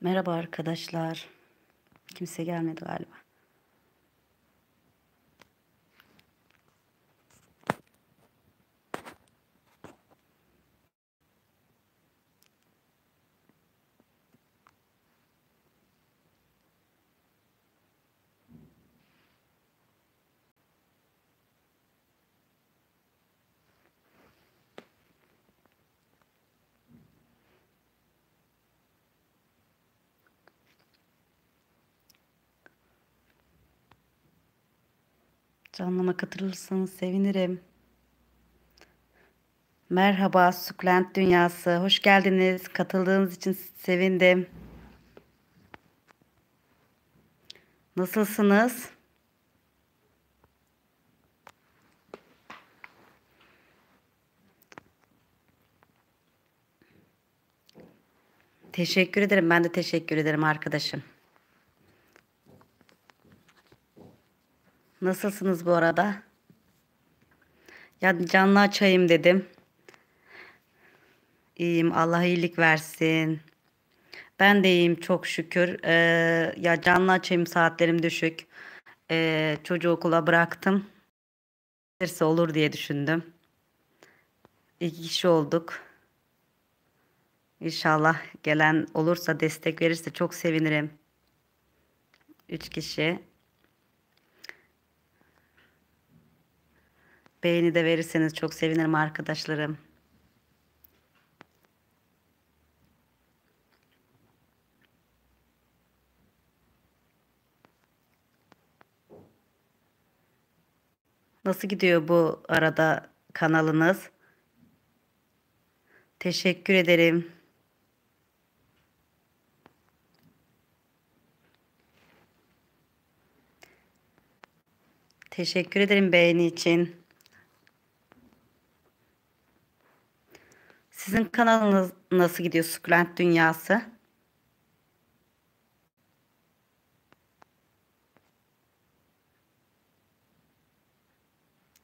Merhaba arkadaşlar. Kimse gelmedi galiba. Canlama katılırsanız sevinirim. Merhaba Suklent Dünyası. Hoş geldiniz. Katıldığınız için sevindim. Nasılsınız? Teşekkür ederim. Ben de teşekkür ederim arkadaşım. Nasılsınız bu arada? Ya canlı açayım dedim. İyiyim. Allah iyilik versin. Ben de iyiyim çok şükür. Ee, ya canlı açayım saatlerim düşük. Ee, çocuğu okula bıraktım. Gelirse olur diye düşündüm. İki kişi olduk. İnşallah gelen olursa destek verirse çok sevinirim. Üç kişi. Beğeni de verirseniz çok sevinirim arkadaşlarım. Nasıl gidiyor bu arada kanalınız? Teşekkür ederim. Teşekkür ederim beğeni için. Sizin kanalınız nasıl gidiyor Sukulent Dünyası?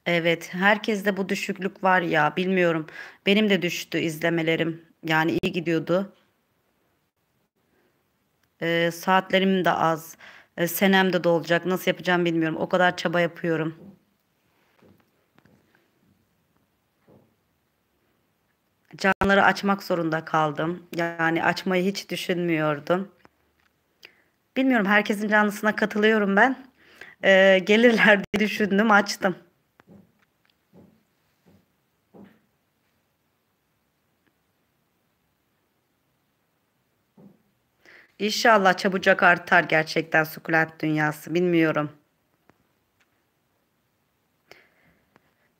Evet, herkeste bu düşüklük var ya, bilmiyorum. Benim de düştü izlemelerim. Yani iyi gidiyordu. Ee, saatlerim de az. Ee, senem de dolacak. Nasıl yapacağım bilmiyorum. O kadar çaba yapıyorum. camları açmak zorunda kaldım. Yani açmayı hiç düşünmüyordum. Bilmiyorum herkesin canlısına katılıyorum ben. Ee, gelirler diye düşündüm açtım. İnşallah çabucak artar gerçekten sukulent dünyası bilmiyorum.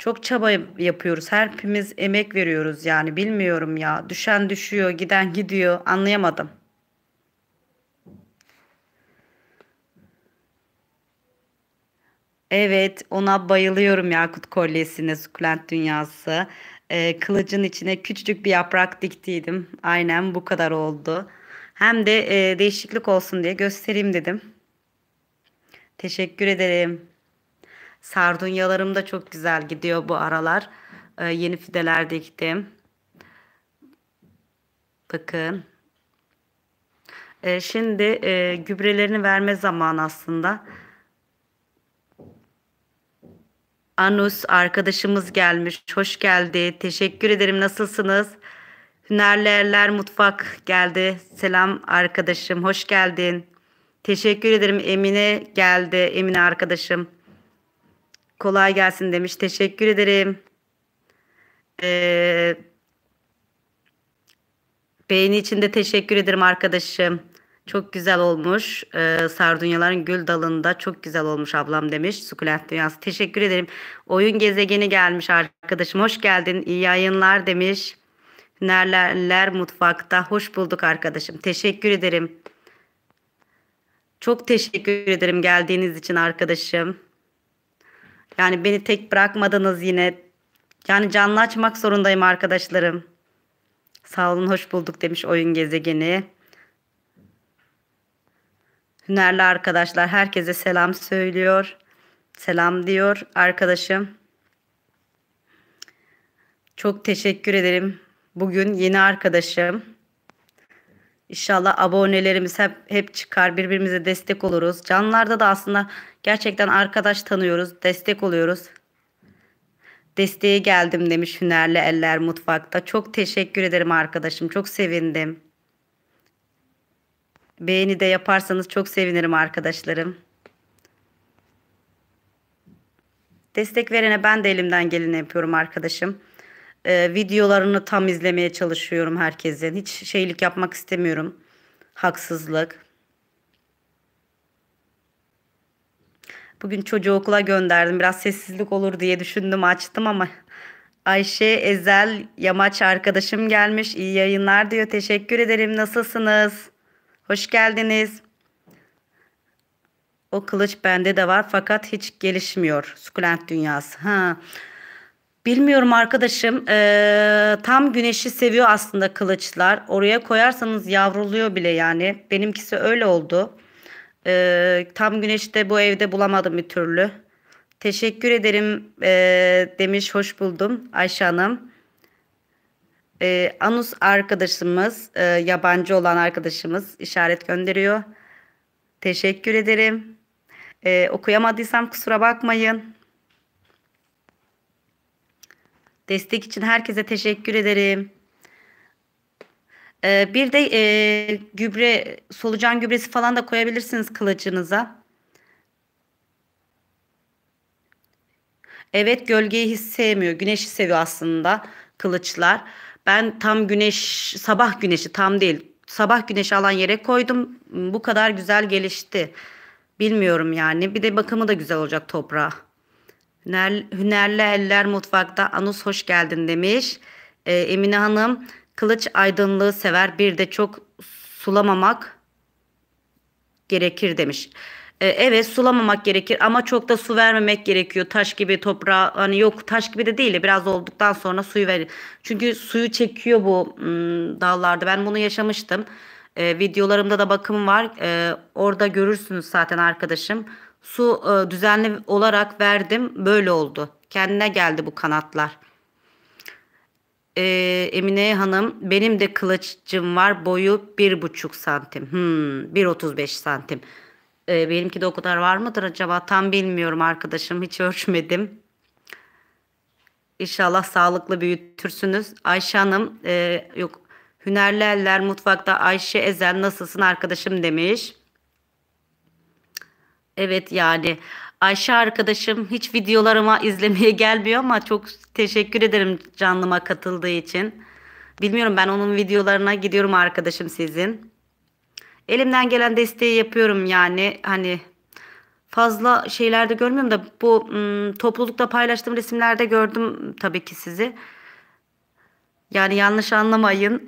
Çok çaba yapıyoruz. Hepimiz emek veriyoruz yani. Bilmiyorum ya. Düşen düşüyor, giden gidiyor. Anlayamadım. Evet, ona bayılıyorum Yakut kolyesine, sukulent dünyası. Ee, kılıcın içine küçücük bir yaprak diktiydim. Aynen bu kadar oldu. Hem de e, değişiklik olsun diye göstereyim dedim. Teşekkür ederim. Sardunyalarım da çok güzel gidiyor bu aralar. Ee, yeni fideler diktim. Bakın. Ee, şimdi e, gübrelerini verme zamanı aslında. Anus arkadaşımız gelmiş. Hoş geldi. Teşekkür ederim. Nasılsınız? Hünerlerler Mutfak geldi. Selam arkadaşım. Hoş geldin. Teşekkür ederim. Emine geldi. Emine arkadaşım. Kolay gelsin demiş. Teşekkür ederim. Ee, beğeni için de teşekkür ederim arkadaşım. Çok güzel olmuş. Ee, sardunyaların gül dalında çok güzel olmuş ablam demiş. Sukulent Dünyası. Teşekkür ederim. Oyun gezegeni gelmiş arkadaşım. Hoş geldin. İyi yayınlar demiş. Hünerler mutfakta. Hoş bulduk arkadaşım. Teşekkür ederim. Çok teşekkür ederim geldiğiniz için arkadaşım. Yani beni tek bırakmadınız yine. Yani canlı açmak zorundayım arkadaşlarım. Sağ olun hoş bulduk demiş oyun gezegeni. Hünerli arkadaşlar herkese selam söylüyor. Selam diyor arkadaşım. Çok teşekkür ederim. Bugün yeni arkadaşım. İnşallah abonelerimiz hep, hep çıkar. Birbirimize destek oluruz. Canlarda da aslında Gerçekten arkadaş tanıyoruz, destek oluyoruz. Desteğe geldim demiş Hünerli Eller Mutfak'ta. Çok teşekkür ederim arkadaşım. Çok sevindim. Beğeni de yaparsanız çok sevinirim arkadaşlarım. Destek verene ben de elimden geleni yapıyorum arkadaşım. Ee, videolarını tam izlemeye çalışıyorum herkesin. Hiç şeylik yapmak istemiyorum. Haksızlık. Bugün çocuğu okula gönderdim. Biraz sessizlik olur diye düşündüm açtım ama Ayşe Ezel Yamaç arkadaşım gelmiş. İyi yayınlar diyor. Teşekkür ederim. Nasılsınız? Hoş geldiniz. O kılıç bende de var fakat hiç gelişmiyor. Sukulent dünyası. Ha. Bilmiyorum arkadaşım. Ee, tam güneşi seviyor aslında kılıçlar. Oraya koyarsanız yavruluyor bile yani. Benimkisi öyle oldu. Ee, tam güneşte bu evde bulamadım bir türlü. Teşekkür ederim e, demiş hoş buldum Ayşe Hanım. Ee, Anus arkadaşımız e, yabancı olan arkadaşımız işaret gönderiyor. Teşekkür ederim. Ee, okuyamadıysam kusura bakmayın. Destek için herkese teşekkür ederim. Ee, bir de e, gübre, solucan gübresi falan da koyabilirsiniz kılıcınıza. Evet gölgeyi hiç sevmiyor. Güneşi seviyor aslında kılıçlar. Ben tam güneş, sabah güneşi tam değil. Sabah güneşi alan yere koydum. Bu kadar güzel gelişti. Bilmiyorum yani. Bir de bakımı da güzel olacak toprağa. Hüner, hünerli eller mutfakta. Anus hoş geldin demiş. Ee, Emine Hanım Kılıç aydınlığı sever bir de çok sulamamak gerekir demiş. E, evet sulamamak gerekir ama çok da su vermemek gerekiyor. Taş gibi toprağa hani yok taş gibi de değil de biraz olduktan sonra suyu verin. Çünkü suyu çekiyor bu ım, hmm, dallarda. Ben bunu yaşamıştım. E, videolarımda da bakım var. E, orada görürsünüz zaten arkadaşım. Su e, düzenli olarak verdim. Böyle oldu. Kendine geldi bu kanatlar e, Emine Hanım benim de kılıçcım var boyu bir buçuk santim. Hmm, 1.35 santim. E, benimki de o kadar var mıdır acaba? Tam bilmiyorum arkadaşım hiç ölçmedim. İnşallah sağlıklı büyütürsünüz. Ayşe Hanım e, yok hünerli eller mutfakta Ayşe Ezel nasılsın arkadaşım demiş. Evet yani Ayşe arkadaşım hiç videolarıma izlemeye gelmiyor ama çok teşekkür ederim canlıma katıldığı için. Bilmiyorum ben onun videolarına gidiyorum arkadaşım sizin. Elimden gelen desteği yapıyorum yani hani fazla şeylerde görmüyorum da bu hmm, toplulukta paylaştığım resimlerde gördüm tabii ki sizi. Yani yanlış anlamayın.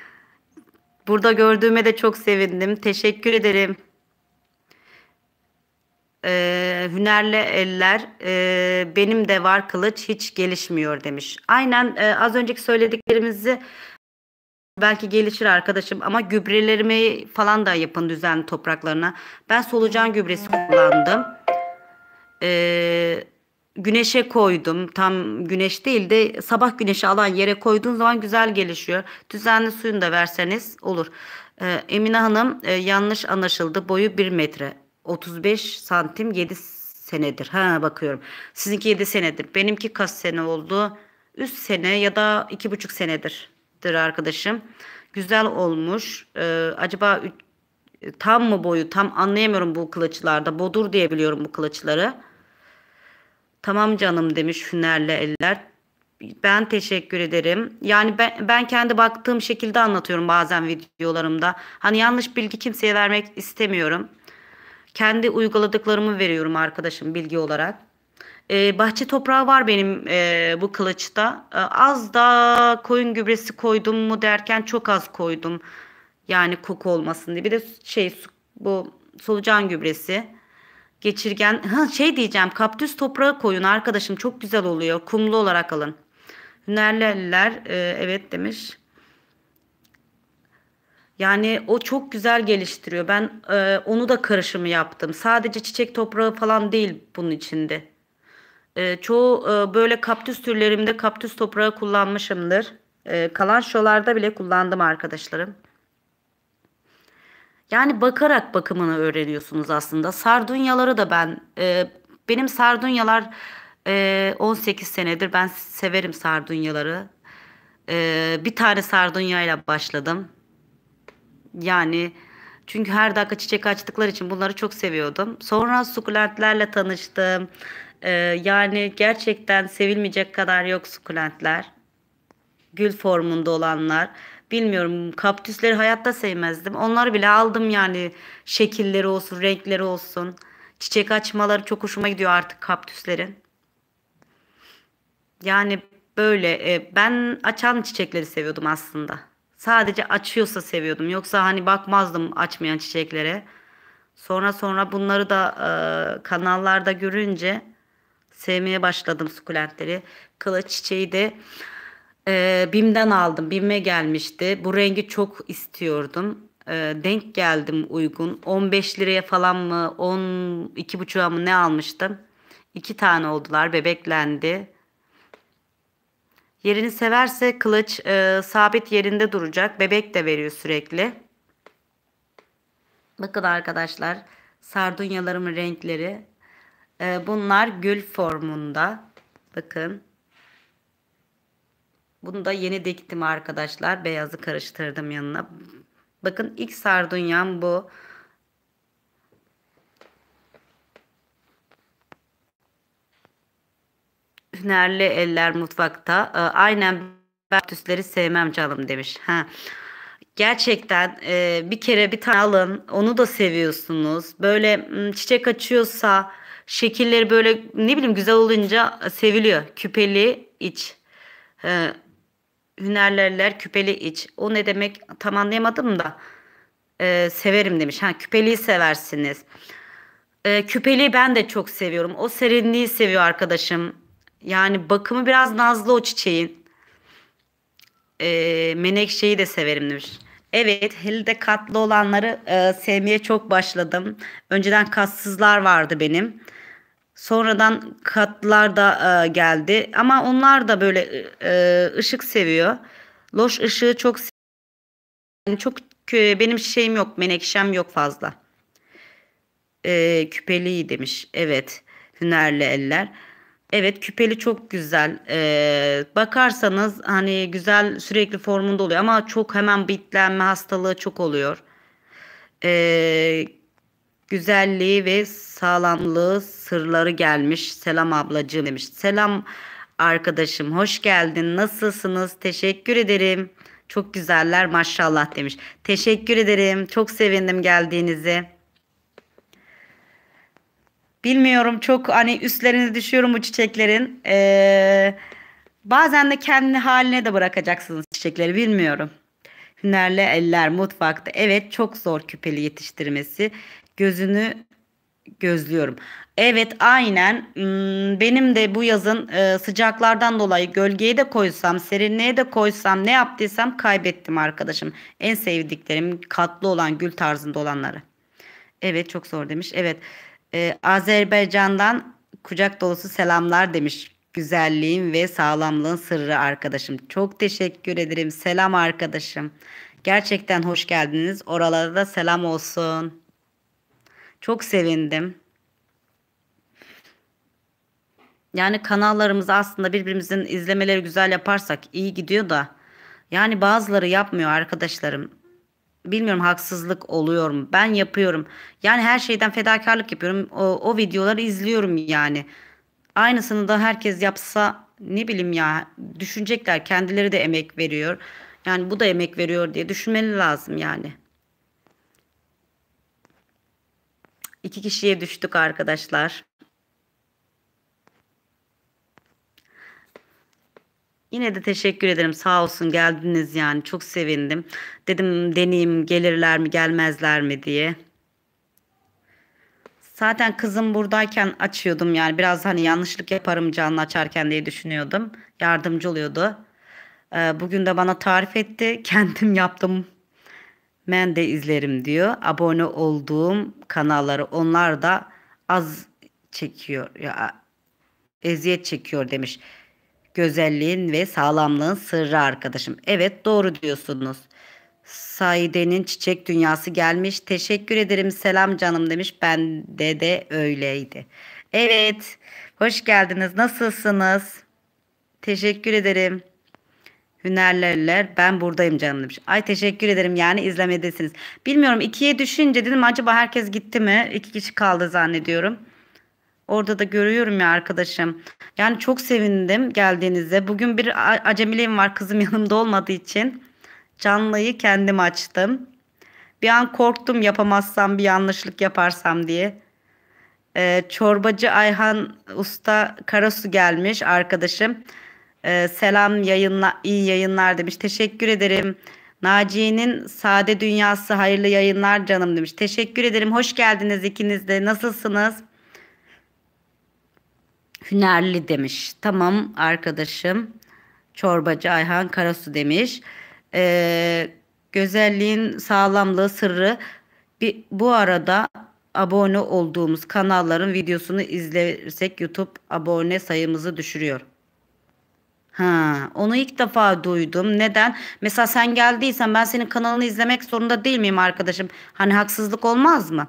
Burada gördüğüme de çok sevindim. Teşekkür ederim e, hünerli eller e, benim de var kılıç hiç gelişmiyor demiş. Aynen e, az önceki söylediklerimizi belki gelişir arkadaşım ama gübrelerimi falan da yapın düzenli topraklarına. Ben solucan gübresi kullandım. E, güneşe koydum tam güneş değil de sabah güneşi alan yere koyduğun zaman güzel gelişiyor. Düzenli suyunu da verseniz olur. E, Emine Hanım e, yanlış anlaşıldı boyu bir metre. 35 santim 7 senedir. Ha bakıyorum. Sizinki 7 senedir. Benimki kaç sene oldu? 3 sene ya da 2,5 senedir arkadaşım. Güzel olmuş. Ee, acaba tam mı boyu? Tam anlayamıyorum bu kılıçlarda. Bodur diye biliyorum bu kılıçları. Tamam canım demiş hünerli eller. Ben teşekkür ederim. Yani ben, ben kendi baktığım şekilde anlatıyorum bazen videolarımda. Hani yanlış bilgi kimseye vermek istemiyorum. Kendi uyguladıklarımı veriyorum arkadaşım bilgi olarak. Ee, bahçe toprağı var benim e, bu kılıçta. Ee, az da koyun gübresi koydum mu derken çok az koydum. Yani koku olmasın diye. Bir de şey bu solucan gübresi. Geçirgen. Ha, şey diyeceğim kaptüs toprağı koyun arkadaşım çok güzel oluyor. Kumlu olarak alın. Hünerli e, evet demiş. Yani o çok güzel geliştiriyor. Ben e, onu da karışımı yaptım. Sadece çiçek toprağı falan değil bunun içinde. E, çoğu e, böyle kaptüs türlerimde kaptüs toprağı kullanmışımdır. E, kalan şolarda bile kullandım arkadaşlarım. Yani bakarak bakımını öğreniyorsunuz aslında. Sardunyaları da ben e, benim sardunyalar e, 18 senedir ben severim sardunyaları. E, bir tane sardunyayla başladım. Yani çünkü her dakika çiçek açtıkları için bunları çok seviyordum. Sonra sukulentlerle tanıştım. Ee, yani gerçekten sevilmeyecek kadar yok sukulentler. Gül formunda olanlar. Bilmiyorum kaptüsleri hayatta sevmezdim. Onları bile aldım yani şekilleri olsun, renkleri olsun. Çiçek açmaları çok hoşuma gidiyor artık kaptüslerin. Yani böyle e, ben açan çiçekleri seviyordum aslında. Sadece açıyorsa seviyordum. Yoksa hani bakmazdım açmayan çiçeklere. Sonra sonra bunları da e, kanallarda görünce sevmeye başladım sukulentleri. Kılıç çiçeği de e, BİM'den aldım. bime gelmişti. Bu rengi çok istiyordum. E, denk geldim uygun. 15 liraya falan mı 12,5'a mı ne almıştım. İki tane oldular bebeklendi. Yerini severse kılıç e, sabit yerinde duracak. Bebek de veriyor sürekli. Bakın arkadaşlar sardunyalarımın renkleri. E, bunlar gül formunda. Bakın. Bunu da yeni diktim arkadaşlar. Beyazı karıştırdım yanına. Bakın ilk sardunyam bu. Bu. Hünerli eller mutfakta. E, aynen ben tüsleri sevmem canım demiş. Ha. Gerçekten e, bir kere bir tane alın. Onu da seviyorsunuz. Böyle çiçek açıyorsa şekilleri böyle ne bileyim güzel olunca seviliyor. Küpeli iç. E, hünerlerler küpeli iç. O ne demek tam anlayamadım da. E, severim demiş. Ha küpeliyi seversiniz. E, küpeliği ben de çok seviyorum. O serinliği seviyor arkadaşım. Yani bakımı biraz nazlı o çiçeğin. E, menekşeyi de severim demiş. Evet Halide katlı olanları e, sevmeye çok başladım. Önceden katsızlar vardı benim. Sonradan katlılar da e, geldi. Ama onlar da böyle e, ışık seviyor. Loş ışığı çok yani çok benim şeyim yok menekşem yok fazla. E, küpeli demiş. Evet hünerli eller. Evet küpeli çok güzel. Ee, bakarsanız hani güzel sürekli formunda oluyor ama çok hemen bitlenme hastalığı çok oluyor. Ee, güzelliği ve sağlamlığı sırları gelmiş. Selam ablacığım demiş. Selam arkadaşım hoş geldin. Nasılsınız? Teşekkür ederim. Çok güzeller maşallah demiş. Teşekkür ederim. Çok sevindim geldiğinizi. Bilmiyorum çok hani üstlerini düşüyorum bu çiçeklerin. Ee, bazen de kendi haline de bırakacaksınız çiçekleri bilmiyorum. Hünerli eller mutfakta. Evet çok zor küpeli yetiştirmesi. Gözünü gözlüyorum. Evet aynen hmm, benim de bu yazın e, sıcaklardan dolayı gölgeyi de koysam serinliğe de koysam ne yaptıysam kaybettim arkadaşım. En sevdiklerim katlı olan gül tarzında olanları. Evet çok zor demiş. Evet ee, Azerbaycan'dan kucak dolusu selamlar demiş. Güzelliğin ve sağlamlığın sırrı arkadaşım. Çok teşekkür ederim. Selam arkadaşım. Gerçekten hoş geldiniz. Oralara da selam olsun. Çok sevindim. Yani kanallarımızı aslında birbirimizin izlemeleri güzel yaparsak iyi gidiyor da. Yani bazıları yapmıyor arkadaşlarım bilmiyorum haksızlık oluyor mu? Ben yapıyorum. Yani her şeyden fedakarlık yapıyorum. O, o videoları izliyorum yani. Aynısını da herkes yapsa ne bileyim ya düşünecekler kendileri de emek veriyor. Yani bu da emek veriyor diye düşünmeli lazım yani. İki kişiye düştük arkadaşlar. Yine de teşekkür ederim. Sağ olsun geldiniz yani. Çok sevindim. Dedim deneyeyim gelirler mi gelmezler mi diye. Zaten kızım buradayken açıyordum yani. Biraz hani yanlışlık yaparım canlı açarken diye düşünüyordum. Yardımcı oluyordu. Ee, bugün de bana tarif etti. Kendim yaptım. Ben de izlerim diyor. Abone olduğum kanalları onlar da az çekiyor. Ya, eziyet çekiyor demiş. Gözelliğin ve sağlamlığın sırrı arkadaşım. Evet doğru diyorsunuz. Saide'nin çiçek dünyası gelmiş. Teşekkür ederim selam canım demiş. Bende de öyleydi. Evet hoş geldiniz nasılsınız? Teşekkür ederim. Hünerlerler ben buradayım canım demiş. Ay teşekkür ederim yani izlemedesiniz. Bilmiyorum ikiye düşünce dedim acaba herkes gitti mi? İki kişi kaldı zannediyorum. Orada da görüyorum ya arkadaşım. Yani çok sevindim geldiğinizde. Bugün bir acemiliğim var kızım yanımda olmadığı için. Canlıyı kendim açtım. Bir an korktum yapamazsam bir yanlışlık yaparsam diye. Ee, çorbacı Ayhan Usta Karasu gelmiş arkadaşım. Ee, selam yayınla iyi yayınlar demiş. Teşekkür ederim. Naciye'nin Sade Dünyası hayırlı yayınlar canım demiş. Teşekkür ederim. Hoş geldiniz ikiniz de. Nasılsınız? Hünerli demiş. Tamam arkadaşım. Çorbacı Ayhan Karasu demiş. Ee, gözelliğin sağlamlığı sırrı. Bir, bu arada abone olduğumuz kanalların videosunu izlersek YouTube abone sayımızı düşürüyor. Ha, onu ilk defa duydum. Neden? Mesela sen geldiysen ben senin kanalını izlemek zorunda değil miyim arkadaşım? Hani haksızlık olmaz mı?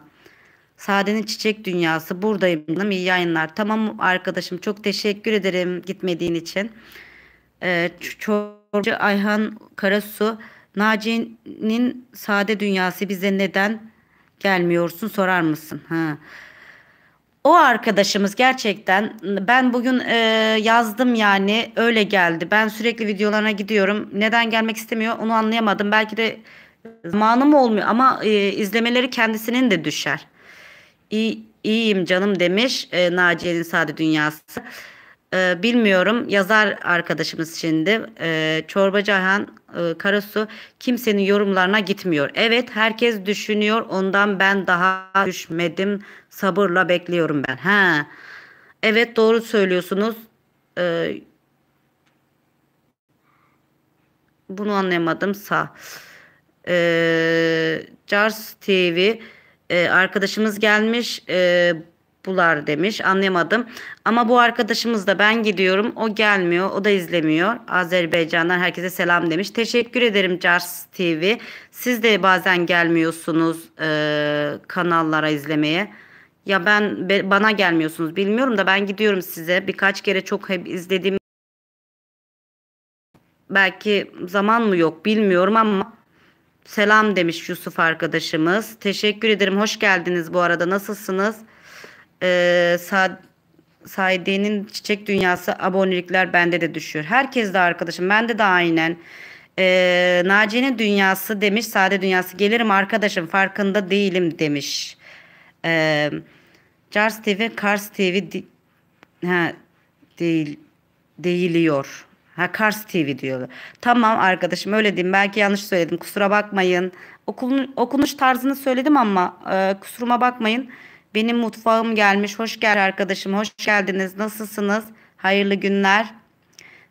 Sade'nin çiçek dünyası. Buradayım İyi yayınlar. Tamam arkadaşım. Çok teşekkür ederim gitmediğin için. Ee, Çorcu Ayhan Karasu. Naci'nin sade dünyası bize neden gelmiyorsun sorar mısın? Ha. O arkadaşımız gerçekten ben bugün e, yazdım yani öyle geldi. Ben sürekli videolarına gidiyorum. Neden gelmek istemiyor onu anlayamadım. Belki de zamanım olmuyor ama e, izlemeleri kendisinin de düşer. İyi, iyiyim canım demiş e, Naciye'nin sade dünyası. E, bilmiyorum yazar arkadaşımız şimdi e, Çorbacı Ayhan e, Karasu kimsenin yorumlarına gitmiyor. Evet herkes düşünüyor ondan ben daha düşmedim sabırla bekliyorum ben. Ha. Evet doğru söylüyorsunuz. E, bunu anlayamadım sağ. E, Cars TV e, arkadaşımız gelmiş e, bular demiş anlayamadım. Ama bu arkadaşımız da ben gidiyorum o gelmiyor o da izlemiyor. Azerbaycan'dan herkese selam demiş. Teşekkür ederim Cars TV. Siz de bazen gelmiyorsunuz e, kanallara izlemeye. Ya ben be, bana gelmiyorsunuz bilmiyorum da ben gidiyorum size. Birkaç kere çok hep izlediğim belki zaman mı yok bilmiyorum ama Selam demiş Yusuf arkadaşımız. Teşekkür ederim. Hoş geldiniz bu arada. Nasılsınız? Ee, Sad Saide'nin Çiçek Dünyası abonelikler bende de düşüyor. Herkes de arkadaşım. Bende de aynen. Ee, Naci'nin dünyası demiş. Sade dünyası. Gelirim arkadaşım farkında değilim demiş. Ee, Cars TV, Cars TV ha, değil, değiliyor. Ha Kars TV diyor. Tamam arkadaşım öyle diyeyim. Belki yanlış söyledim. Kusura bakmayın. Okulun, okunuş tarzını söyledim ama e, kusuruma bakmayın. Benim mutfağım gelmiş. Hoş gel arkadaşım. Hoş geldiniz. Nasılsınız? Hayırlı günler.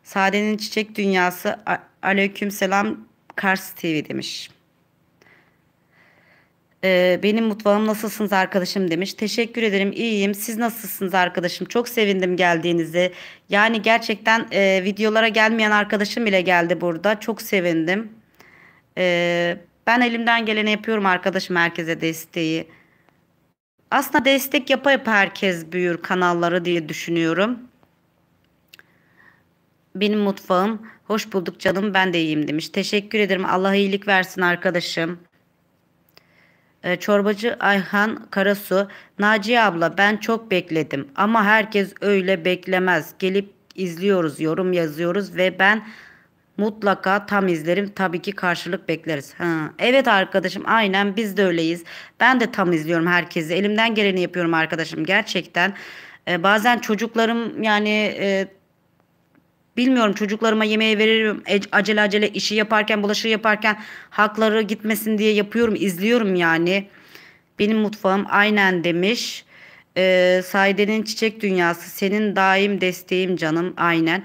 Sade'nin çiçek dünyası. Aleyküm selam Kars TV demiş e, benim mutfağım nasılsınız arkadaşım demiş. Teşekkür ederim iyiyim siz nasılsınız arkadaşım çok sevindim geldiğinizi. Yani gerçekten e, videolara gelmeyen arkadaşım bile geldi burada çok sevindim. E, ben elimden geleni yapıyorum arkadaşım herkese desteği. Aslında destek yapa yapa herkes büyür kanalları diye düşünüyorum. Benim mutfağım hoş bulduk canım ben de iyiyim demiş. Teşekkür ederim Allah iyilik versin arkadaşım. Ee, çorbacı Ayhan Karasu, Naciye abla ben çok bekledim ama herkes öyle beklemez. Gelip izliyoruz, yorum yazıyoruz ve ben mutlaka tam izlerim. Tabii ki karşılık bekleriz. Ha. Evet arkadaşım aynen biz de öyleyiz. Ben de tam izliyorum herkesi. Elimden geleni yapıyorum arkadaşım gerçekten. E, bazen çocuklarım yani e, Bilmiyorum çocuklarıma yemeğe veririm. E, acele acele işi yaparken, bulaşığı yaparken hakları gitmesin diye yapıyorum, izliyorum yani. Benim mutfağım aynen demiş. Ee, Sayde'nin çiçek dünyası senin daim desteğim canım aynen.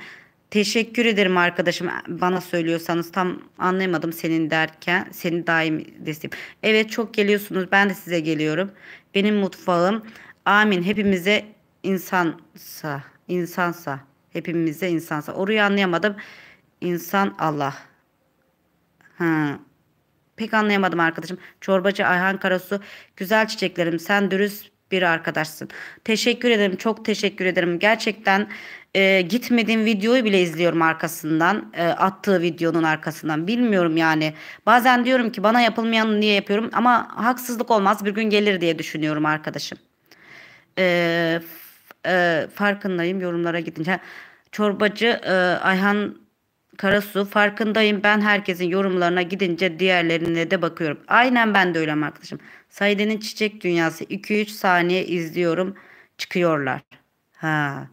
Teşekkür ederim arkadaşım bana söylüyorsanız tam anlayamadım senin derken seni daim desteğim. Evet çok geliyorsunuz ben de size geliyorum. Benim mutfağım amin hepimize insansa insansa. Hepimiz insansa. Orayı anlayamadım. İnsan Allah. Ha. Pek anlayamadım arkadaşım. Çorbacı Ayhan Karasu. Güzel çiçeklerim sen dürüst bir arkadaşsın. Teşekkür ederim. Çok teşekkür ederim. Gerçekten e, gitmediğim videoyu bile izliyorum arkasından. E, attığı videonun arkasından. Bilmiyorum yani. Bazen diyorum ki bana yapılmayanı niye yapıyorum ama haksızlık olmaz bir gün gelir diye düşünüyorum arkadaşım. E, e, farkındayım yorumlara gidince. Çorbacı e, Ayhan Karasu farkındayım ben herkesin yorumlarına gidince diğerlerine de bakıyorum. Aynen ben de öyle arkadaşım. Saide'nin Çiçek Dünyası 2-3 saniye izliyorum çıkıyorlar. Ha.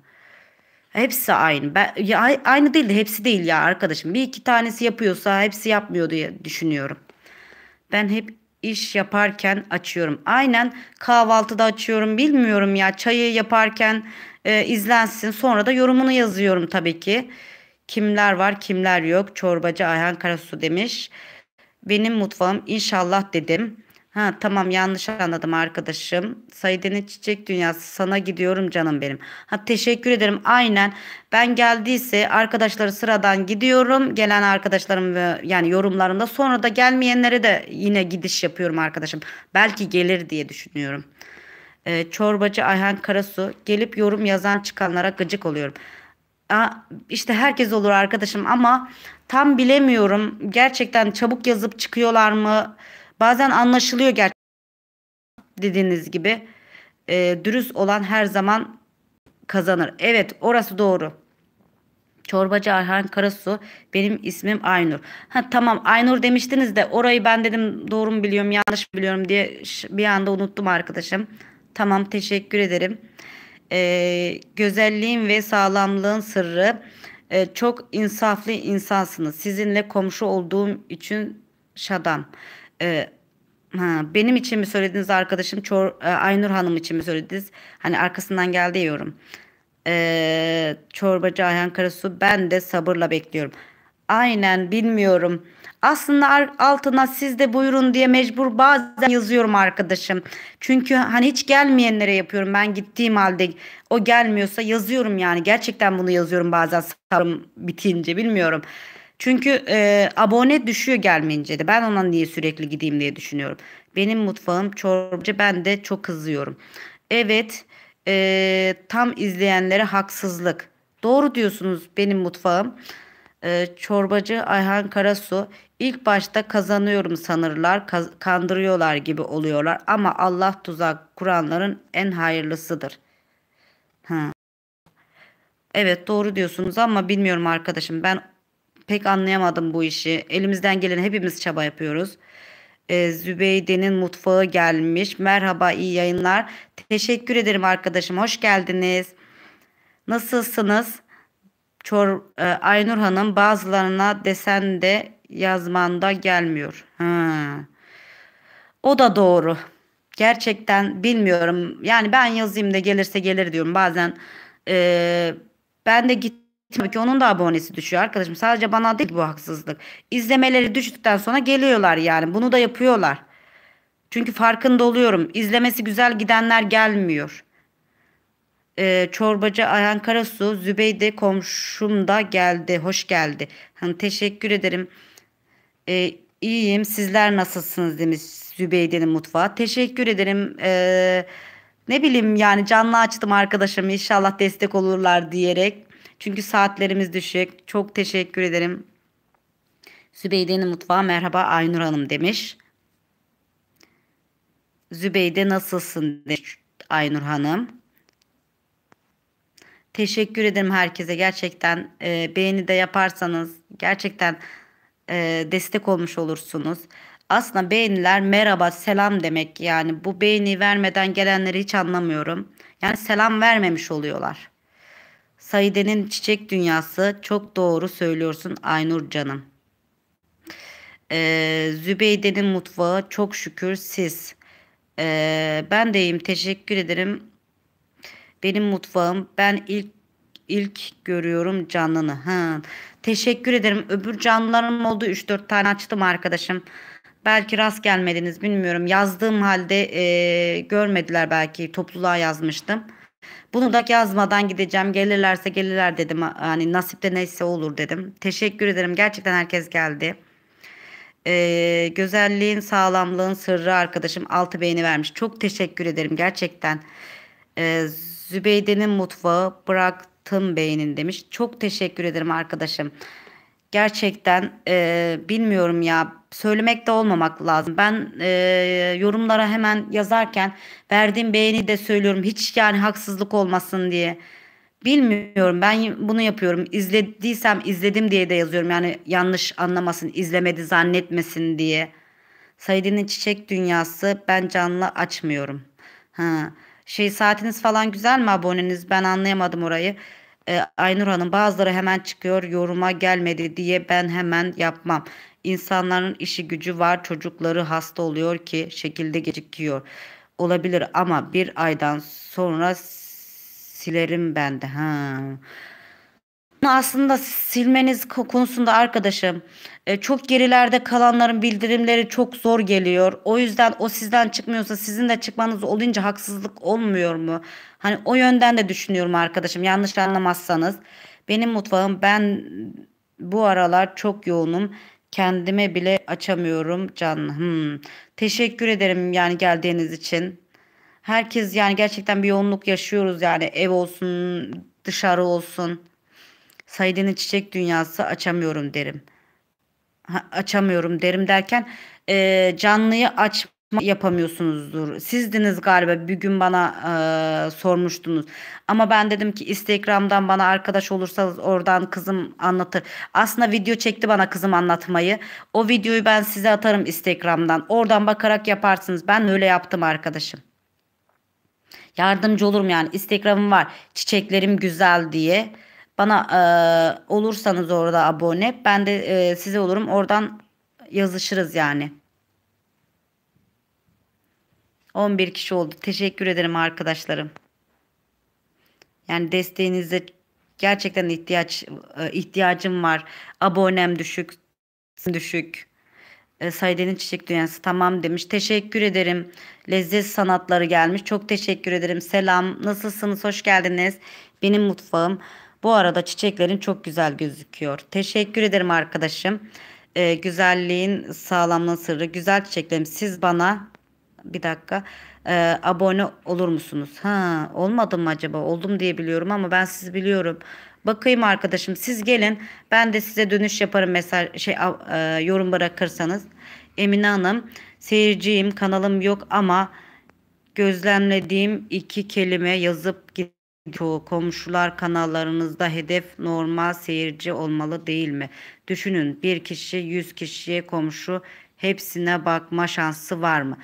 Hepsi aynı. Ben, ya, aynı değil de hepsi değil ya arkadaşım. Bir iki tanesi yapıyorsa hepsi yapmıyor diye düşünüyorum. Ben hep iş yaparken açıyorum. Aynen kahvaltıda açıyorum bilmiyorum ya. Çayı yaparken e, izlensin. Sonra da yorumunu yazıyorum tabii ki. Kimler var kimler yok. Çorbacı Ayhan Karasu demiş. Benim mutfağım inşallah dedim. Ha tamam yanlış anladım arkadaşım. Saide'nin çiçek dünyası sana gidiyorum canım benim. Ha teşekkür ederim. Aynen ben geldiyse arkadaşları sıradan gidiyorum. Gelen arkadaşlarım ve yani yorumlarında. sonra da gelmeyenlere de yine gidiş yapıyorum arkadaşım. Belki gelir diye düşünüyorum e, çorbacı Ayhan Karasu gelip yorum yazan çıkanlara gıcık oluyorum. Aa, işte herkes olur arkadaşım ama tam bilemiyorum. Gerçekten çabuk yazıp çıkıyorlar mı? Bazen anlaşılıyor gerçekten dediğiniz gibi. E, dürüst olan her zaman kazanır. Evet orası doğru. Çorbacı Ayhan Karasu. Benim ismim Aynur. Ha tamam Aynur demiştiniz de orayı ben dedim doğru mu biliyorum yanlış mı biliyorum diye bir anda unuttum arkadaşım. Tamam teşekkür ederim. Ee, gözelliğin ve sağlamlığın sırrı e, çok insaflı insansınız. Sizinle komşu olduğum için şadam. Ee, ha, benim için mi söylediniz arkadaşım? Çor, e, Aynur Hanım için mi söylediniz? Hani arkasından geldi yorum. Ee, çorbacı Ayhan Karasu ben de sabırla bekliyorum. Aynen bilmiyorum. Aslında altına siz de buyurun diye mecbur bazen yazıyorum arkadaşım. Çünkü hani hiç gelmeyenlere yapıyorum ben gittiğim halde o gelmiyorsa yazıyorum yani. Gerçekten bunu yazıyorum bazen sarım bitince bilmiyorum. Çünkü e, abone düşüyor gelmeyince de ben ona niye sürekli gideyim diye düşünüyorum. Benim mutfağım çorbacı ben de çok kızıyorum. Evet e, tam izleyenlere haksızlık. Doğru diyorsunuz benim mutfağım. Ee, çorbacı Ayhan Karasu ilk başta kazanıyorum sanırlar kandırıyorlar gibi oluyorlar ama Allah tuzak kuranların en hayırlısıdır. Ha. Evet doğru diyorsunuz ama bilmiyorum arkadaşım ben pek anlayamadım bu işi. Elimizden gelen hepimiz çaba yapıyoruz. Ee, Zübeyde'nin mutfağı gelmiş. Merhaba iyi yayınlar. Teşekkür ederim arkadaşım. Hoş geldiniz. Nasılsınız? Çor e, Aynur Hanım bazılarına desen de yazmanda gelmiyor. Ha. O da doğru. Gerçekten bilmiyorum. Yani ben yazayım da gelirse gelir diyorum. Bazen e, ben de git ki onun da abonesi düşüyor arkadaşım. Sadece bana değil bu haksızlık. İzlemeleri düştükten sonra geliyorlar yani. Bunu da yapıyorlar. Çünkü farkında oluyorum. İzlemesi güzel gidenler gelmiyor e, çorbacı Ayhan Karasu Zübeyde komşum da geldi hoş geldi. Hani teşekkür ederim. E, iyiyim sizler nasılsınız demiş Zübeyde'nin mutfağı. Teşekkür ederim. E, ne bileyim yani canlı açtım arkadaşım inşallah destek olurlar diyerek. Çünkü saatlerimiz düşük. Çok teşekkür ederim. Zübeyde'nin mutfağı merhaba Aynur Hanım demiş. Zübeyde nasılsın demiş Aynur Hanım. Teşekkür ederim herkese. Gerçekten e, beğeni de yaparsanız gerçekten e, destek olmuş olursunuz. Aslında beğeniler merhaba, selam demek. Yani bu beğeni vermeden gelenleri hiç anlamıyorum. Yani selam vermemiş oluyorlar. Saide'nin çiçek dünyası çok doğru söylüyorsun Aynur canım. Ee, Zübeyde'nin mutfağı çok şükür siz. Ee, ben deyim teşekkür ederim. Benim mutfağım. Ben ilk ilk görüyorum canlını. Ha. Teşekkür ederim. Öbür canlılarım oldu 3-4 tane açtım arkadaşım. Belki rast gelmediniz bilmiyorum. Yazdığım halde e, görmediler belki. Topluluğa yazmıştım. Bunu da yazmadan gideceğim. Gelirlerse gelirler dedim. Hani nasipte neyse olur dedim. Teşekkür ederim. Gerçekten herkes geldi. Ee, güzelliğin sağlamlığın sırrı arkadaşım altı beğeni vermiş. Çok teşekkür ederim gerçekten. Ee, Zübeyde'nin mutfağı bıraktım beğenin demiş. Çok teşekkür ederim arkadaşım. Gerçekten e, bilmiyorum ya söylemek de olmamak lazım. Ben e, yorumlara hemen yazarken verdiğim beğeni de söylüyorum. Hiç yani haksızlık olmasın diye. Bilmiyorum ben bunu yapıyorum. İzlediysem izledim diye de yazıyorum. Yani yanlış anlamasın, izlemedi zannetmesin diye. Saidin'in çiçek dünyası ben canlı açmıyorum. Ha. Şey saatiniz falan güzel mi aboneniz? Ben anlayamadım orayı. E, Aynur Hanım bazıları hemen çıkıyor yoruma gelmedi diye ben hemen yapmam. İnsanların işi gücü var çocukları hasta oluyor ki şekilde gecikiyor. Olabilir ama bir aydan sonra silerim ben de. Ha. Aslında silmeniz konusunda arkadaşım e, çok gerilerde kalanların bildirimleri çok zor geliyor. O yüzden o sizden çıkmıyorsa sizin de çıkmanız olunca haksızlık olmuyor mu? Hani o yönden de düşünüyorum arkadaşım yanlış anlamazsanız. Benim mutfağım ben bu aralar çok yoğunum. Kendime bile açamıyorum canım. Hmm. Teşekkür ederim yani geldiğiniz için. Herkes yani gerçekten bir yoğunluk yaşıyoruz yani ev olsun dışarı olsun. Saydığını çiçek dünyası açamıyorum derim açamıyorum derim derken e, canlıyı aç yapamıyorsunuzdur. Sizdiniz galiba bir gün bana e, sormuştunuz. Ama ben dedim ki Instagram'dan bana arkadaş olursanız oradan kızım anlatır. Aslında video çekti bana kızım anlatmayı. O videoyu ben size atarım Instagram'dan. Oradan bakarak yaparsınız. Ben öyle yaptım arkadaşım. Yardımcı olurum yani. Instagram'ım var. Çiçeklerim güzel diye. Bana e, olursanız orada abone ben de e, size olurum oradan yazışırız yani. 11 kişi oldu. Teşekkür ederim arkadaşlarım. Yani desteğinize gerçekten ihtiyaç ihtiyacım var. Abonem düşük, düşük. Saydenin Çiçek Dünyası tamam demiş. Teşekkür ederim. Lezzet sanatları gelmiş. Çok teşekkür ederim. Selam. Nasılsınız? Hoş geldiniz. Benim mutfağım. Bu arada çiçeklerin çok güzel gözüküyor. Teşekkür ederim arkadaşım. Ee, güzelliğin sağlamlığın sırrı. Güzel çiçeklerim siz bana bir dakika e, abone olur musunuz? Ha, olmadım mı acaba? Oldum diye biliyorum ama ben sizi biliyorum. Bakayım arkadaşım siz gelin. Ben de size dönüş yaparım mesaj şey e, yorum bırakırsanız. Emine Hanım seyirciyim kanalım yok ama gözlemlediğim iki kelime yazıp git komşular kanallarınızda hedef normal seyirci olmalı değil mi? Düşünün bir kişi 100 kişiye komşu hepsine bakma şansı var mı?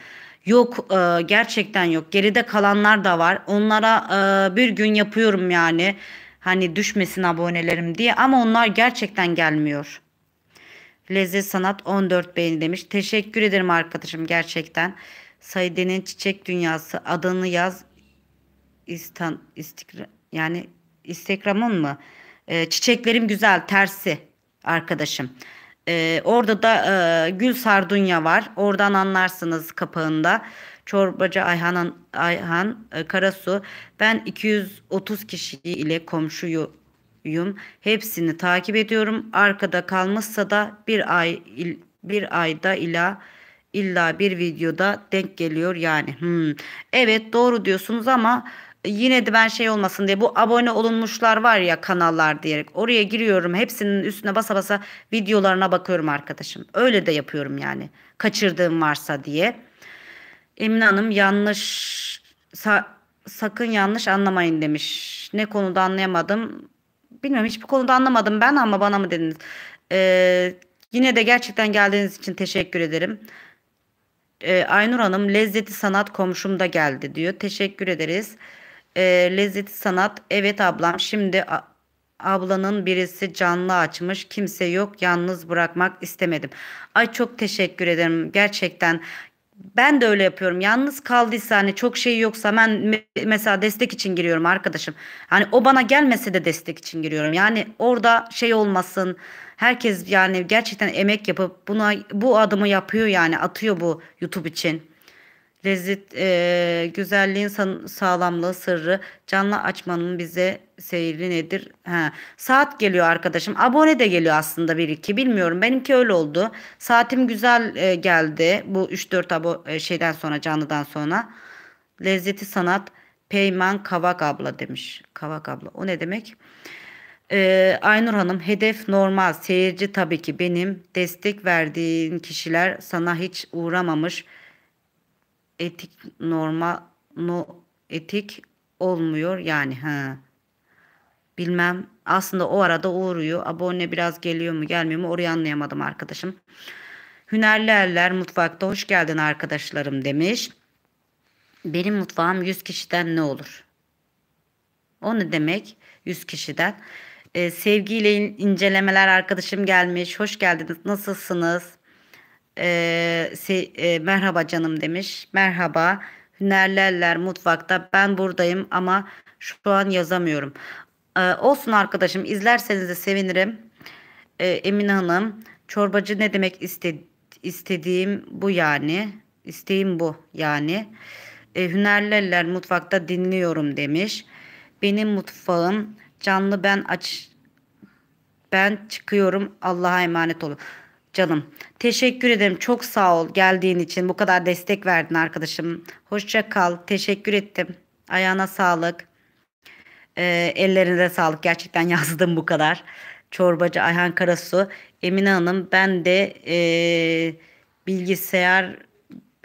Yok e, gerçekten yok. Geride kalanlar da var. Onlara e, bir gün yapıyorum yani. Hani düşmesin abonelerim diye ama onlar gerçekten gelmiyor. Lezzet Sanat 14 beğeni demiş. Teşekkür ederim arkadaşım gerçekten. Saide'nin Çiçek Dünyası adını yaz istan, istikra, yani istikramın mı? E, çiçeklerim güzel tersi arkadaşım. E, orada da e, gül sardunya var. Oradan anlarsınız kapağında. Çorbacı Ayhan, Ayhan e, Karasu. Ben 230 kişi ile komşuyu Hepsini takip ediyorum. Arkada kalmışsa da bir ay il, bir ayda ila illa bir videoda denk geliyor yani. Hmm. Evet doğru diyorsunuz ama yine de ben şey olmasın diye bu abone olunmuşlar var ya kanallar diyerek oraya giriyorum hepsinin üstüne basa basa videolarına bakıyorum arkadaşım. Öyle de yapıyorum yani kaçırdığım varsa diye. Emine Hanım yanlış sa sakın yanlış anlamayın demiş. Ne konuda anlayamadım. Bilmiyorum hiçbir konuda anlamadım ben ama bana mı dediniz? Ee, yine de gerçekten geldiğiniz için teşekkür ederim. Ee, Aynur Hanım lezzeti sanat komşumda geldi diyor. Teşekkür ederiz. E, lezzeti sanat. Evet ablam şimdi ablanın birisi canlı açmış. Kimse yok yalnız bırakmak istemedim. Ay çok teşekkür ederim gerçekten. Ben de öyle yapıyorum. Yalnız kaldıysa hani çok şey yoksa ben mesela destek için giriyorum arkadaşım. Hani o bana gelmese de destek için giriyorum. Yani orada şey olmasın. Herkes yani gerçekten emek yapıp buna bu adımı yapıyor yani atıyor bu YouTube için lezzet, e, güzelliğin sağlamlığı sırrı, canlı açmanın bize seyri nedir? Ha, saat geliyor arkadaşım. Abone de geliyor aslında bir iki. Bilmiyorum. Benimki öyle oldu. Saatim güzel e, geldi. Bu 3-4 abo e, şeyden sonra canlıdan sonra. Lezzeti sanat Peyman Kavak abla demiş. Kavak abla. O ne demek? Ee, Aynur Hanım hedef normal seyirci tabii ki benim destek verdiğin kişiler sana hiç uğramamış etik normal no etik olmuyor yani ha. Bilmem aslında o arada uğruyor. Abone biraz geliyor mu gelmiyor mu orayı anlayamadım arkadaşım. Hünerli eller mutfakta hoş geldin arkadaşlarım demiş. Benim mutfağım 100 kişiden ne olur? O ne demek 100 kişiden? Ee, sevgiyle incelemeler arkadaşım gelmiş. Hoş geldiniz. Nasılsınız? e, se, e, merhaba canım demiş. Merhaba. Hünerlerler mutfakta. Ben buradayım ama şu an yazamıyorum. E, olsun arkadaşım izlerseniz de sevinirim. E, Emine Hanım çorbacı ne demek istedi, istediğim bu yani. İsteğim bu yani. E, Hünerlerler mutfakta dinliyorum demiş. Benim mutfağım canlı ben aç ben çıkıyorum Allah'a emanet olun canım. Teşekkür ederim. Çok sağ ol geldiğin için. Bu kadar destek verdin arkadaşım. Hoşça kal. Teşekkür ettim. Ayağına sağlık. Ee, ellerinize sağlık. Gerçekten yazdım bu kadar. Çorbacı Ayhan Karasu. Emine Hanım ben de e, bilgisayar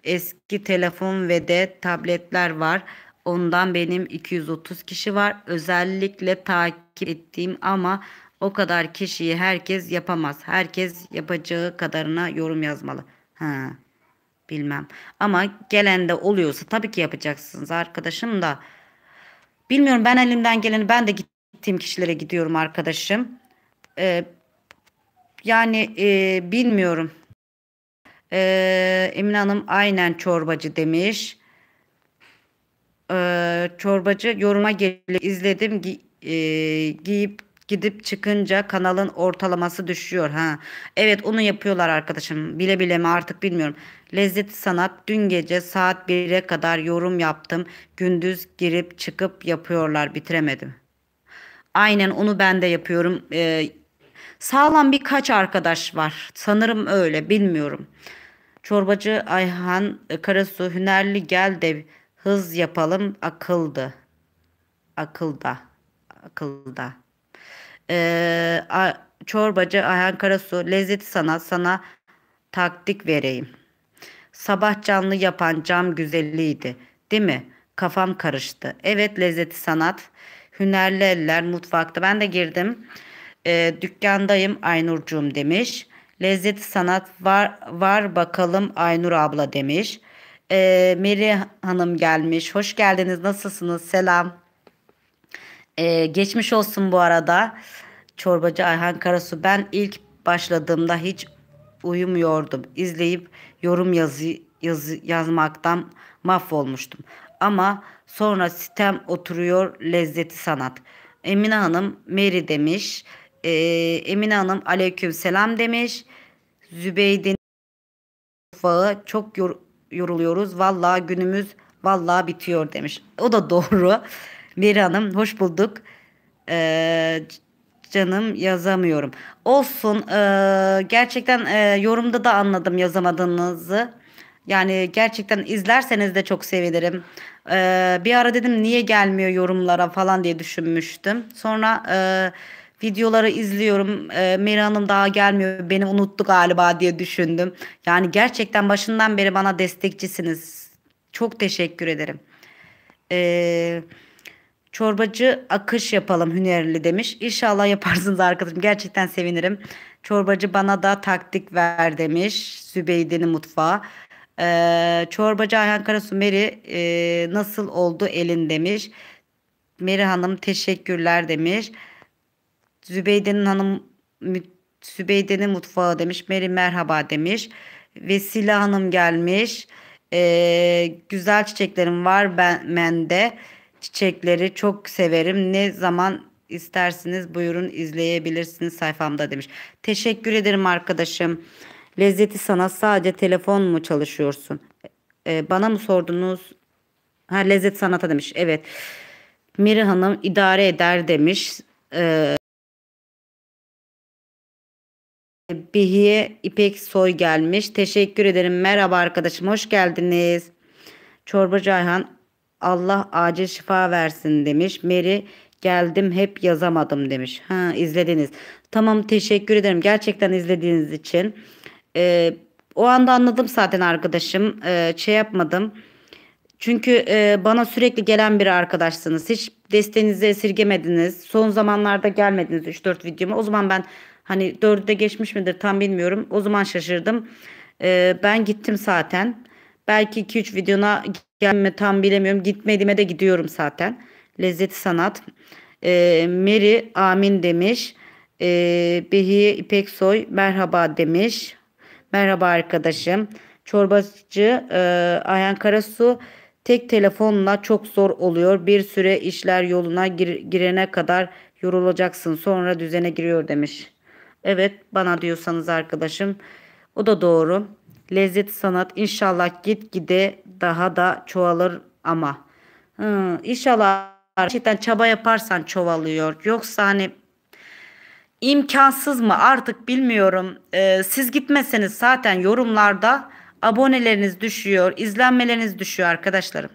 eski telefon ve de tabletler var. Ondan benim 230 kişi var. Özellikle takip ettiğim ama o kadar kişiyi herkes yapamaz. Herkes yapacağı kadarına yorum yazmalı. Ha, bilmem. Ama gelen de oluyorsa tabii ki yapacaksınız arkadaşım da. Bilmiyorum ben elimden geleni ben de gittiğim kişilere gidiyorum arkadaşım. Ee, yani e, bilmiyorum. Ee, Emine Hanım aynen çorbacı demiş. Ee, çorbacı yoruma gelip izledim gi e, giyip gidip çıkınca kanalın ortalaması düşüyor ha. Evet onu yapıyorlar arkadaşım. Bile bile mi artık bilmiyorum. Lezzet sanat dün gece saat 1'e kadar yorum yaptım. Gündüz girip çıkıp yapıyorlar bitiremedim. Aynen onu ben de yapıyorum. Ee, sağlam birkaç arkadaş var. Sanırım öyle bilmiyorum. Çorbacı Ayhan Karasu hünerli gel de hız yapalım akıldı. Akılda. Akılda e, a, çorbacı Ayhan Karasu lezzeti sana sana taktik vereyim. Sabah canlı yapan cam güzelliydi değil mi? Kafam karıştı. Evet lezzeti sanat. Hünerli eller mutfakta. Ben de girdim. E, dükkandayım Aynurcum demiş. Lezzeti sanat var, var bakalım Aynur abla demiş. E, Meri Hanım gelmiş. Hoş geldiniz. Nasılsınız? Selam. Ee, geçmiş olsun bu arada. Çorbacı Ayhan Karasu. Ben ilk başladığımda hiç uyumuyordum. İzleyip yorum yazı, yazı yazmaktan mahvolmuştum. Ama sonra sistem oturuyor lezzeti sanat. Emine Hanım Meri demiş. Ee, Emine Hanım aleyküm selam demiş. Zübeyde'nin mutfağı çok yor yoruluyoruz. Vallahi günümüz vallahi bitiyor demiş. O da doğru. Veri Hanım hoş bulduk. Ee, canım yazamıyorum. Olsun ee, gerçekten e, yorumda da anladım yazamadığınızı. Yani gerçekten izlerseniz de çok sevinirim. Ee, bir ara dedim niye gelmiyor yorumlara falan diye düşünmüştüm. Sonra e, videoları izliyorum. E, Meri Hanım daha gelmiyor beni unuttu galiba diye düşündüm. Yani gerçekten başından beri bana destekçisiniz. Çok teşekkür ederim. Eee... Çorbacı akış yapalım hünerli demiş. İnşallah yaparsınız arkadaşım. Gerçekten sevinirim. Çorbacı bana da taktik ver demiş. Sübeyden'in mutfağı. Ee, çorbacı Ayhan Karasu Meri e, nasıl oldu elin demiş. Meri Hanım teşekkürler demiş. Zübeyde'nin hanım Sübeyden'in mutfağı demiş. Meri merhaba demiş. Vesile Hanım gelmiş. Ee, güzel çiçeklerim var ben, de. Çiçekleri çok severim. Ne zaman istersiniz buyurun izleyebilirsiniz sayfamda demiş. Teşekkür ederim arkadaşım. Lezzeti sana sadece telefon mu çalışıyorsun? Ee, bana mı sordunuz? Ha lezzet sanata demiş. Evet. Miri Hanım idare eder demiş. Ee, Bihiye İpek Soy gelmiş. Teşekkür ederim. Merhaba arkadaşım. Hoş geldiniz. Çorba Cayhan Allah acil şifa versin demiş. Meri geldim hep yazamadım demiş. Ha izlediniz. Tamam teşekkür ederim. Gerçekten izlediğiniz için. Ee, o anda anladım zaten arkadaşım. Ee, şey yapmadım. Çünkü e, bana sürekli gelen bir arkadaşsınız. Hiç desteğinizi esirgemediniz. Son zamanlarda gelmediniz 3-4 videoma. O zaman ben hani 4'de geçmiş midir tam bilmiyorum. O zaman şaşırdım. Ee, ben gittim zaten. Belki 2-3 videona gelme tam bilemiyorum. Gitmediğime de gidiyorum zaten. Lezzeti sanat. E, Meri amin demiş. E, ee, Behiye İpeksoy merhaba demiş. Merhaba arkadaşım. Çorbacı e, Ayhan Karasu tek telefonla çok zor oluyor. Bir süre işler yoluna gir, girene kadar yorulacaksın. Sonra düzene giriyor demiş. Evet bana diyorsanız arkadaşım o da doğru. Lezzet sanat inşallah gitgide daha da çoğalır ama. Hı, inşallah gerçekten çaba yaparsan çoğalıyor. Yoksa hani imkansız mı artık bilmiyorum. Ee, siz gitmeseniz zaten yorumlarda aboneleriniz düşüyor, izlenmeleriniz düşüyor arkadaşlarım.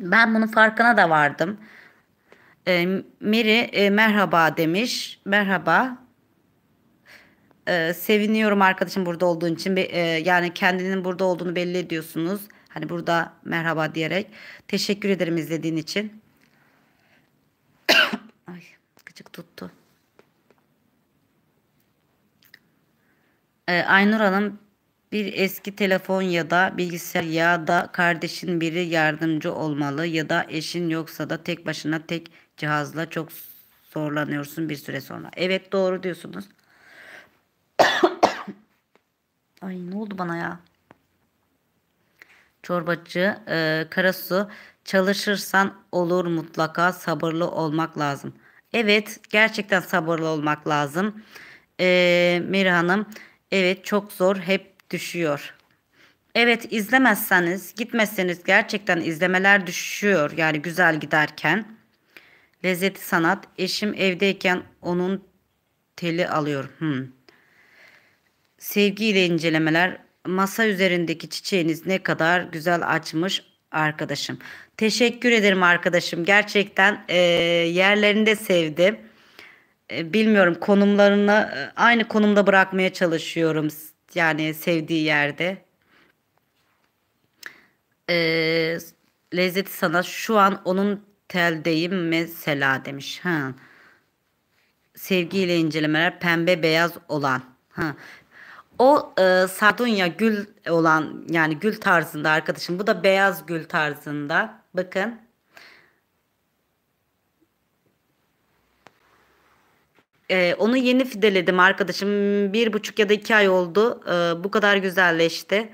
Ben bunun farkına da vardım. Ee, Meri e, merhaba demiş. Merhaba e, seviniyorum arkadaşım burada olduğun için. E, yani kendinin burada olduğunu belli ediyorsunuz. Hani burada merhaba diyerek. Teşekkür ederim izlediğin için. Ay gıcık tuttu. E, Aynur Hanım bir eski telefon ya da bilgisayar ya da kardeşin biri yardımcı olmalı ya da eşin yoksa da tek başına tek cihazla çok zorlanıyorsun bir süre sonra. Evet doğru diyorsunuz. Ay ne oldu bana ya? Çorbacı e, Karasu çalışırsan olur mutlaka sabırlı olmak lazım. Evet gerçekten sabırlı olmak lazım. E, Meri Hanım evet çok zor hep düşüyor. Evet izlemezseniz gitmezseniz gerçekten izlemeler düşüyor yani güzel giderken. Lezzeti sanat eşim evdeyken onun teli alıyorum. Hmm sevgiyle incelemeler. Masa üzerindeki çiçeğiniz ne kadar güzel açmış arkadaşım. Teşekkür ederim arkadaşım. Gerçekten e, yerlerini de E, bilmiyorum konumlarını e, aynı konumda bırakmaya çalışıyorum. Yani sevdiği yerde. E, lezzeti sana şu an onun teldeyim mesela demiş. Ha. Sevgiyle incelemeler pembe beyaz olan. Ha. O e, sardunya gül olan yani gül tarzında arkadaşım. Bu da beyaz gül tarzında. Bakın. Ee, onu yeni fideledim arkadaşım. Bir buçuk ya da iki ay oldu. Ee, bu kadar güzelleşti.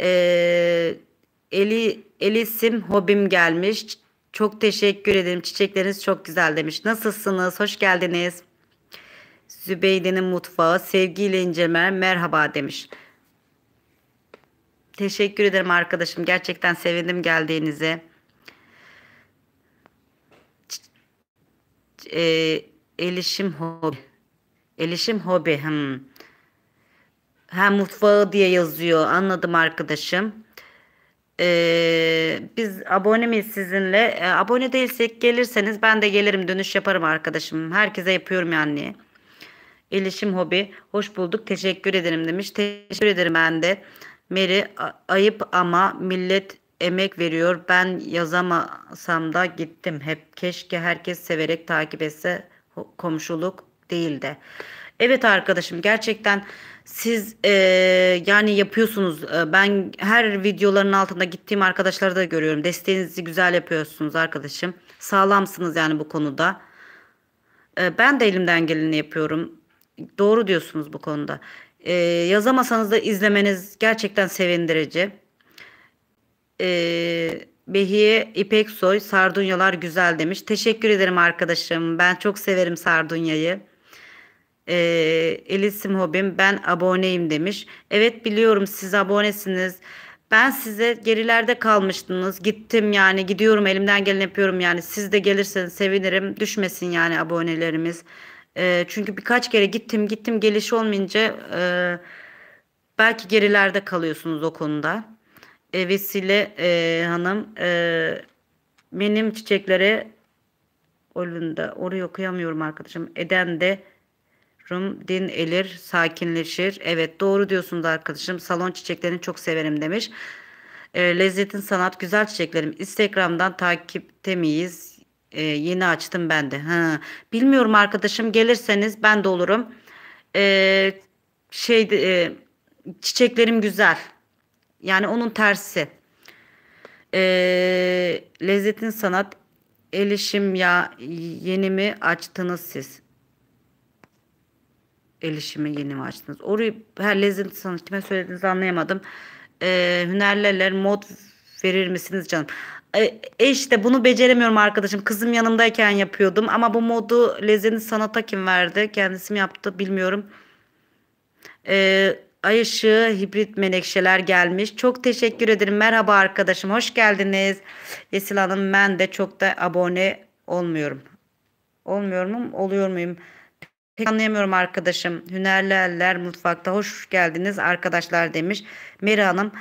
Ee, Eli, Elisim hobim gelmiş. Çok teşekkür ederim. Çiçekleriniz çok güzel demiş. Nasılsınız? Hoş geldiniz. Zübeyde'nin mutfağı sevgiyle inceler merhaba demiş. Teşekkür ederim arkadaşım. Gerçekten sevindim geldiğinize. E, elişim hobi. Elişim hobi. Hmm. Ha mutfağı diye yazıyor. Anladım arkadaşım. Ee, biz abone miyiz sizinle? Ee, abone değilsek gelirseniz ben de gelirim dönüş yaparım arkadaşım. Herkese yapıyorum yani. İlişim hobi. Hoş bulduk. Teşekkür ederim demiş. Teşekkür ederim ben de. Meri ayıp ama millet emek veriyor. Ben yazamasam da gittim hep. Keşke herkes severek takip etse komşuluk değil de. Evet arkadaşım gerçekten siz e, yani yapıyorsunuz. E, ben her videoların altında gittiğim arkadaşları da görüyorum. Desteğinizi güzel yapıyorsunuz arkadaşım. Sağlamsınız yani bu konuda. E, ben de elimden geleni yapıyorum. Doğru diyorsunuz bu konuda. E, yazamasanız da izlemeniz gerçekten sevindirici. E, Behiye İpek Soy Sardunyalar güzel demiş. Teşekkür ederim arkadaşım. Ben çok severim Sardunya'yı. E, ee, Elisim Hobim ben aboneyim demiş. Evet biliyorum siz abonesiniz. Ben size gerilerde kalmıştınız. Gittim yani gidiyorum elimden gelen yapıyorum yani. Siz de gelirseniz sevinirim. Düşmesin yani abonelerimiz. E, çünkü birkaç kere gittim gittim geliş olmayınca e, belki gerilerde kalıyorsunuz o konuda. E, Vesile e, Hanım e, benim çiçeklere Olunda orayı okuyamıyorum arkadaşım. Eden de Rum din elir, sakinleşir. Evet doğru diyorsunuz arkadaşım. Salon çiçeklerini çok severim demiş. E, lezzetin sanat güzel çiçeklerim. Instagram'dan takipte miyiz? Ee, yeni açtım ben de. Ha. Bilmiyorum arkadaşım gelirseniz ben de olurum. Ee, şey e, çiçeklerim güzel. Yani onun tersi. Ee, lezzetin sanat elişim ya yeni mi açtınız siz? Elişimi yeni mi açtınız? Orayı her lezzetin sanat kime söylediğinizi anlayamadım. Ee, hünerlerler mod verir misiniz canım? E, e işte bunu beceremiyorum arkadaşım. Kızım yanımdayken yapıyordum ama bu modu Lezen'i sanata kim verdi? Kendisi mi yaptı bilmiyorum. Ee, ay ışığı hibrit menekşeler gelmiş. Çok teşekkür ederim. Merhaba arkadaşım. Hoş geldiniz. Yesil Hanım ben de çok da abone olmuyorum. Olmuyorum oluyor muyum? Pek anlayamıyorum arkadaşım. Hünerlerler mutfakta hoş geldiniz arkadaşlar demiş. Meri Hanım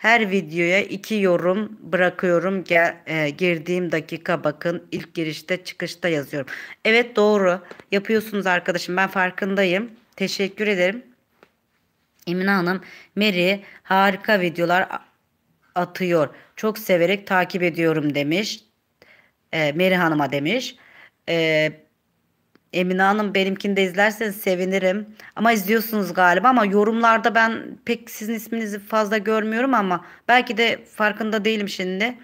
her videoya iki yorum bırakıyorum. Gel, e, girdiğim dakika bakın. ilk girişte çıkışta yazıyorum. Evet doğru yapıyorsunuz arkadaşım. Ben farkındayım. Teşekkür ederim. Emine Hanım, Meri harika videolar atıyor. Çok severek takip ediyorum demiş. E, Meri Hanım'a demiş. E, Emine Hanım benimkini de izlerseniz sevinirim. Ama izliyorsunuz galiba ama yorumlarda ben pek sizin isminizi fazla görmüyorum ama belki de farkında değilim şimdi.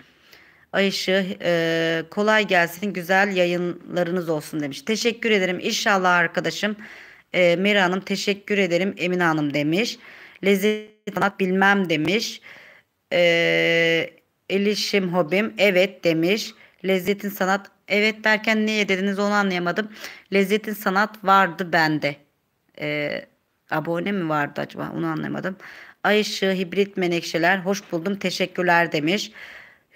Ayşe e, kolay gelsin güzel yayınlarınız olsun demiş. Teşekkür ederim inşallah arkadaşım. E, Mira Hanım teşekkür ederim Emine Hanım demiş. Lezzet sanat bilmem demiş. E, Elişim hobim evet demiş. Lezzetin sanat Evet derken niye dediniz onu anlayamadım. Lezzetin sanat vardı bende. Ee, abone mi vardı acaba onu anlamadım. Ay ışığı hibrit menekşeler hoş buldum teşekkürler demiş.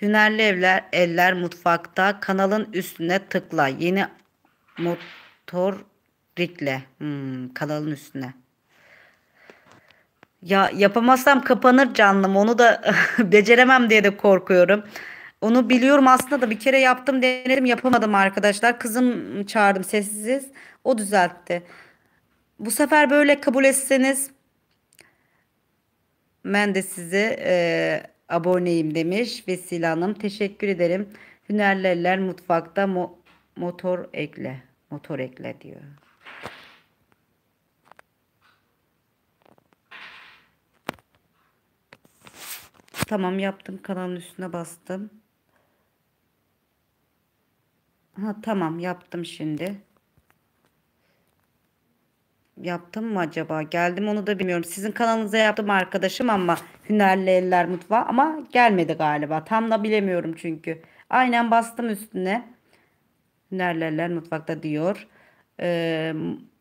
Hünerli evler eller mutfakta kanalın üstüne tıkla yeni motor rikle hmm, kanalın üstüne. Ya yapamazsam kapanır canlım onu da beceremem diye de korkuyorum. Onu biliyorum aslında da bir kere yaptım denedim yapamadım arkadaşlar. Kızım çağırdım sessiz. O düzeltti. Bu sefer böyle kabul etseniz ben de size e, aboneyim demiş Vesile Hanım. Teşekkür ederim. Hünerliler mutfakta mo motor ekle. Motor ekle diyor. Tamam yaptım kanalın üstüne bastım. Ha, tamam yaptım şimdi. Yaptım mı acaba? Geldim onu da bilmiyorum. Sizin kanalınıza yaptım arkadaşım ama Hünerli Eller Mutfağı ama gelmedi galiba. Tam da bilemiyorum çünkü. Aynen bastım üstüne. Hünerli Eller Mutfak'ta diyor. Ee,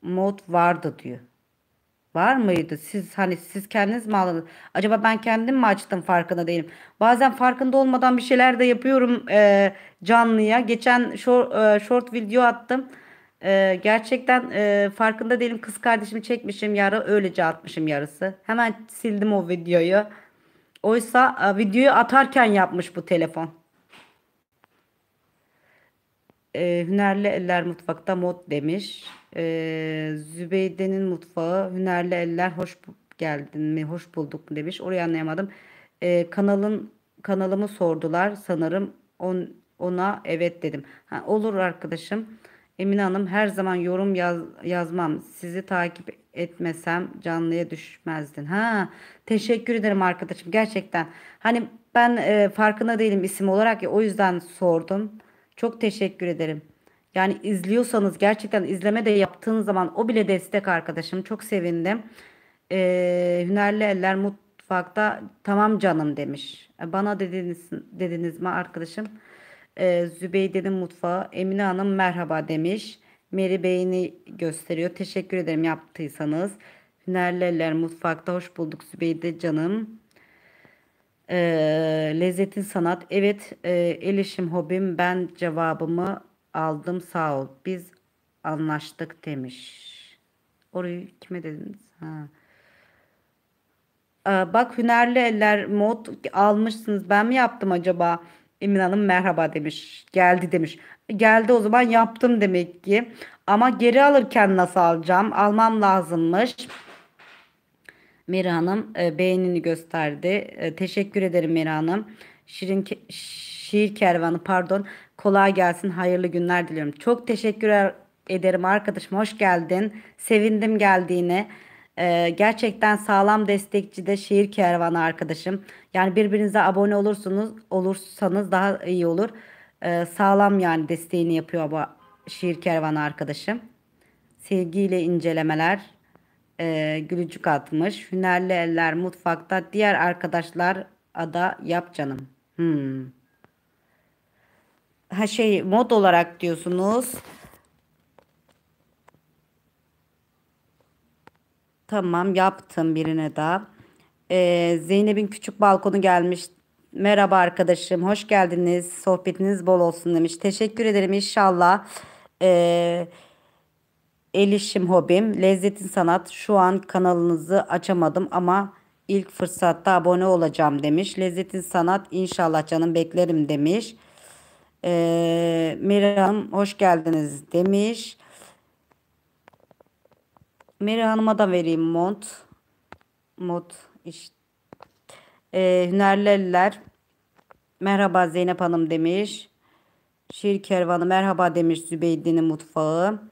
mod vardı diyor. Var mıydı? Siz hani siz kendiniz mi aldınız? Acaba ben kendim mi açtım farkında değilim. Bazen farkında olmadan bir şeyler de yapıyorum e, canlıya. Geçen short, e, short video attım. E, gerçekten e, farkında değilim. Kız kardeşimi çekmişim yarı öylece atmışım yarısı. Hemen sildim o videoyu. Oysa e, videoyu atarken yapmış bu telefon. E, hünerli eller mutfakta mod demiş. Ee, Zübeyde'nin mutfağı hünerli eller hoş geldin mi hoş bulduk mu demiş. Orayı anlayamadım. Ee, kanalın kanalımı sordular sanırım on, ona evet dedim. Ha, olur arkadaşım. Emine Hanım her zaman yorum yaz, yazmam. Sizi takip etmesem canlıya düşmezdin. Ha, teşekkür ederim arkadaşım gerçekten. Hani ben e, farkında değilim isim olarak ya o yüzden sordum. Çok teşekkür ederim. Yani izliyorsanız gerçekten izleme de yaptığın zaman o bile destek arkadaşım. Çok sevindim. Ee, Hünerli Eller Mutfak'ta tamam canım demiş. E, bana dediniz, dediniz mi arkadaşım? Ee, Zübeyde'nin mutfağı Emine Hanım merhaba demiş. Meri Bey'ini gösteriyor. Teşekkür ederim yaptıysanız. Hünerli Eller Mutfak'ta hoş bulduk Zübeyde canım. Ee, lezzetin sanat. Evet e, el hobim. Ben cevabımı Aldım sağ ol. Biz anlaştık demiş. Orayı kime dediniz? Ha. Aa, ee, bak hünerli eller mod almışsınız. Ben mi yaptım acaba? Emin Hanım merhaba demiş. Geldi demiş. Geldi o zaman yaptım demek ki. Ama geri alırken nasıl alacağım? Almam lazımmış. Meri Hanım e, beğenini gösterdi. E, teşekkür ederim Meri Hanım. Şirin ke şiir kervanı pardon. Kolay gelsin. Hayırlı günler diliyorum. Çok teşekkür ederim arkadaşım. Hoş geldin. Sevindim geldiğine. Ee, gerçekten sağlam destekçi de şiir kervanı arkadaşım. Yani birbirinize abone olursunuz, olursanız daha iyi olur. Ee, sağlam yani desteğini yapıyor bu şiir kervanı arkadaşım. Sevgiyle incelemeler. Ee, gülücük atmış. Hünerli eller mutfakta. Diğer arkadaşlar ada yap canım. Hmm. Ha şey mod olarak diyorsunuz. Tamam yaptım birine daha. Ee, Zeynep'in küçük balkonu gelmiş. Merhaba arkadaşım hoş geldiniz. Sohbetiniz bol olsun demiş. Teşekkür ederim inşallah. Ee, el hobim. Lezzetin sanat. Şu an kanalınızı açamadım ama ilk fırsatta abone olacağım demiş. Lezzetin sanat inşallah canım beklerim demiş. Ee, Miriam hoş geldiniz demiş. Meri Hanım'a da vereyim mont. Mont işte. Ee, hünerliler merhaba Zeynep Hanım demiş. Şir kervanı merhaba demiş Zübeydi'nin mutfağı.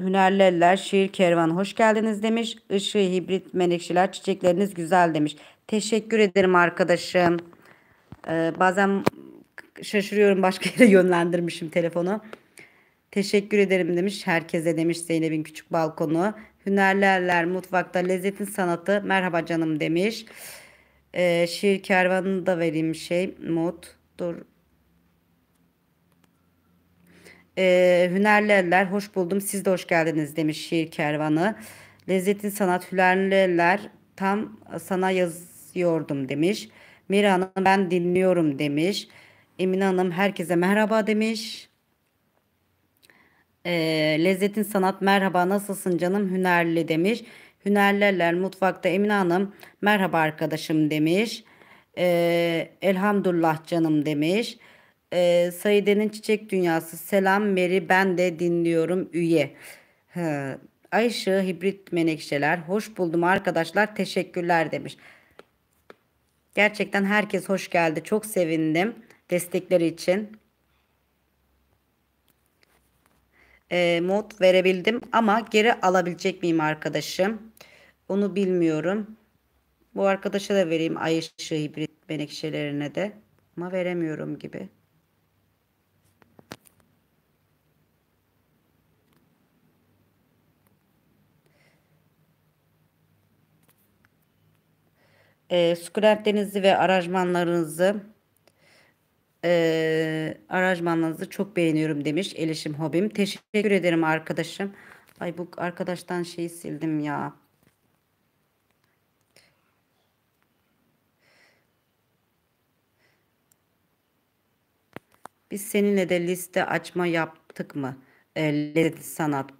Hünerliler şiir kervanı hoş geldiniz demiş. Işığı hibrit menekşeler çiçekleriniz güzel demiş. Teşekkür ederim arkadaşım. Ee, bazen şaşırıyorum başka yere yönlendirmişim telefonu. Teşekkür ederim demiş herkese demiş Zeynep'in küçük balkonu. Hünerlerler mutfakta lezzetin sanatı merhaba canım demiş. Ee, şiir kervanını da vereyim şey mut. Dur e, Hünerlerler hoş buldum siz de hoş geldiniz demiş şiir kervanı. Lezzetin sanat Hünerlerler tam sana yazıyordum demiş. Mira Hanım ben dinliyorum demiş. Emine Hanım herkese merhaba demiş. E, Lezzetin sanat merhaba nasılsın canım hünerli demiş. Hünerlerler mutfakta Emine Hanım merhaba arkadaşım demiş. E, elhamdülillah canım demiş. E, ee, Saide'nin Çiçek Dünyası. Selam Meri ben de dinliyorum üye. He. Ayşe Hibrit Menekşeler. Hoş buldum arkadaşlar. Teşekkürler demiş. Gerçekten herkes hoş geldi. Çok sevindim destekleri için. E, mod verebildim ama geri alabilecek miyim arkadaşım? Onu bilmiyorum. Bu arkadaşa da vereyim Ayşe Hibrit Menekşelerine de. Ama veremiyorum gibi. e, ee, sukulentlerinizi ve aranjmanlarınızı e, aranjmanlarınızı çok beğeniyorum demiş Elişim Hobim. Teşekkür ederim arkadaşım. Ay bu arkadaştan şeyi sildim ya. Biz seninle de liste açma yaptık mı? E, sanat.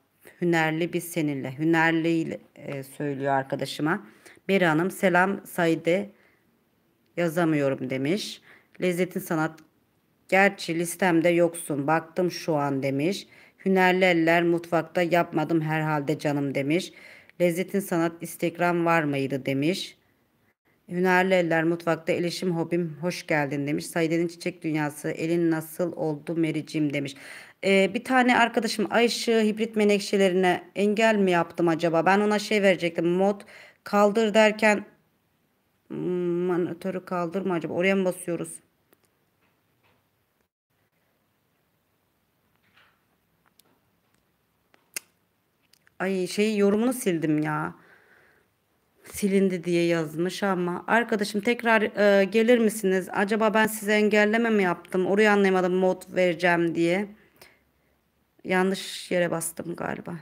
Hünerli biz seninle. Hünerli e, söylüyor arkadaşıma. Beri Hanım selam Saide yazamıyorum demiş. Lezzetin sanat gerçi listemde yoksun baktım şu an demiş. Hünerli eller mutfakta yapmadım herhalde canım demiş. Lezzetin sanat Instagram var mıydı demiş. Hünerli eller mutfakta elişim hobim hoş geldin demiş. Saide'nin çiçek dünyası elin nasıl oldu Mericim demiş. Ee, bir tane arkadaşım Ayşe hibrit menekşelerine engel mi yaptım acaba? Ben ona şey verecektim mod kaldır derken hmm, manatörü mı acaba oraya mı basıyoruz? Ay şey yorumunu sildim ya. Silindi diye yazmış ama arkadaşım tekrar e, gelir misiniz? Acaba ben size engelleme mi yaptım? Orayı anlayamadım mod vereceğim diye. Yanlış yere bastım galiba.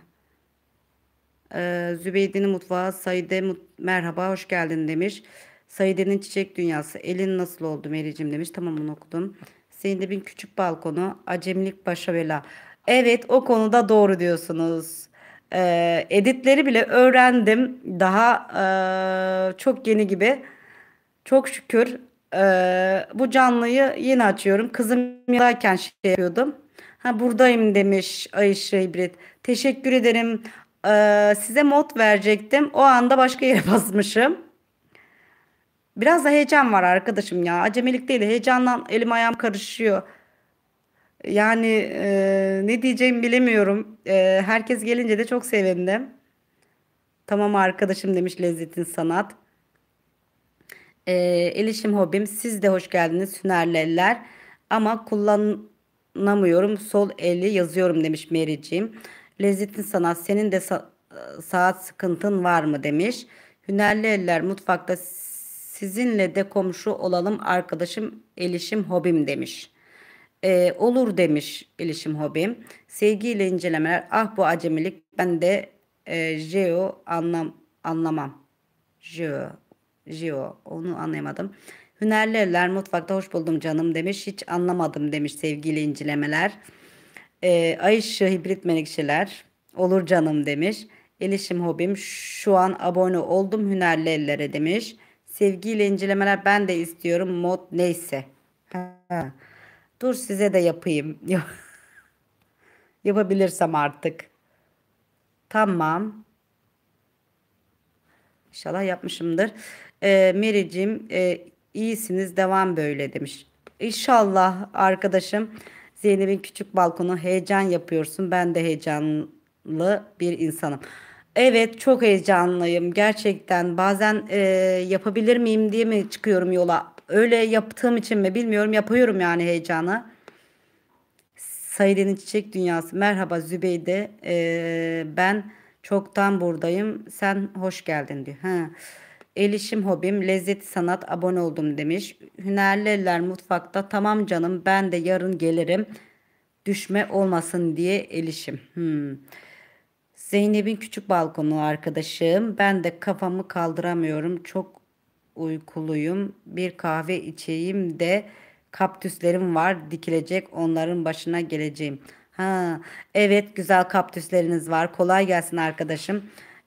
Ee, Zübeyde'nin mutfağı Saide mut merhaba hoş geldin demiş. Saide'nin çiçek dünyası elin nasıl oldu Mericim demiş. Tamam onu okudum. Zeynep'in küçük balkonu acemilik başa bela. Evet o konuda doğru diyorsunuz. Ee, editleri bile öğrendim. Daha e, çok yeni gibi. Çok şükür e, bu canlıyı yeni açıyorum. Kızım yanarken şey yapıyordum. Ha buradayım demiş Ayşe İbret. Teşekkür ederim. Ee, size mod verecektim. O anda başka yere basmışım. Biraz da heyecan var arkadaşım ya. Acemilik değil. Heyecandan elim ayağım karışıyor. Yani e, ne diyeceğimi bilemiyorum. E, herkes gelince de çok sevindim. Tamam arkadaşım demiş Lezzetin Sanat. E, elişim hobim. Siz de hoş geldiniz Sünerleliler. Ama kullanamıyorum. Sol eli yazıyorum demiş Meriç'im. Lezzetli sanat senin de sa- saat sıkıntın var mı demiş. Hünerli eller mutfakta sizinle de komşu olalım arkadaşım elişim hobim demiş. Ee, olur demiş elişim hobim. Sevgiyle incelemeler ah bu acemilik ben de e, jeo anlam anlamam. Jeo, jeo onu anlayamadım. Hünerli eller mutfakta hoş buldum canım demiş. Hiç anlamadım demiş sevgili incilemeler. E, Ay hibrit menekşeler. Olur canım demiş. Elişim hobim şu an abone oldum hünerli ellere demiş. Sevgiyle incelemeler ben de istiyorum mod neyse. Ha. Dur size de yapayım. Yapabilirsem artık. Tamam. İnşallah yapmışımdır. Ee, Mericim e, iyisiniz devam böyle demiş. İnşallah arkadaşım. Zeynep'in küçük balkonu heyecan yapıyorsun. Ben de heyecanlı bir insanım. Evet çok heyecanlıyım gerçekten. Bazen e, yapabilir miyim diye mi çıkıyorum yola? Öyle yaptığım için mi bilmiyorum. Yapıyorum yani heyecanı. Sayılenin Çiçek Dünyası. Merhaba Zübeyde. E, ben çoktan buradayım. Sen hoş geldin diyor. Ha. Elişim hobim lezzet sanat abone oldum demiş. Hünerliler mutfakta tamam canım ben de yarın gelirim. Düşme olmasın diye elişim. Hmm. Zeynep'in küçük balkonu arkadaşım. Ben de kafamı kaldıramıyorum. Çok uykuluyum. Bir kahve içeyim de kaptüslerim var dikilecek onların başına geleceğim. Ha, evet güzel kaptüsleriniz var. Kolay gelsin arkadaşım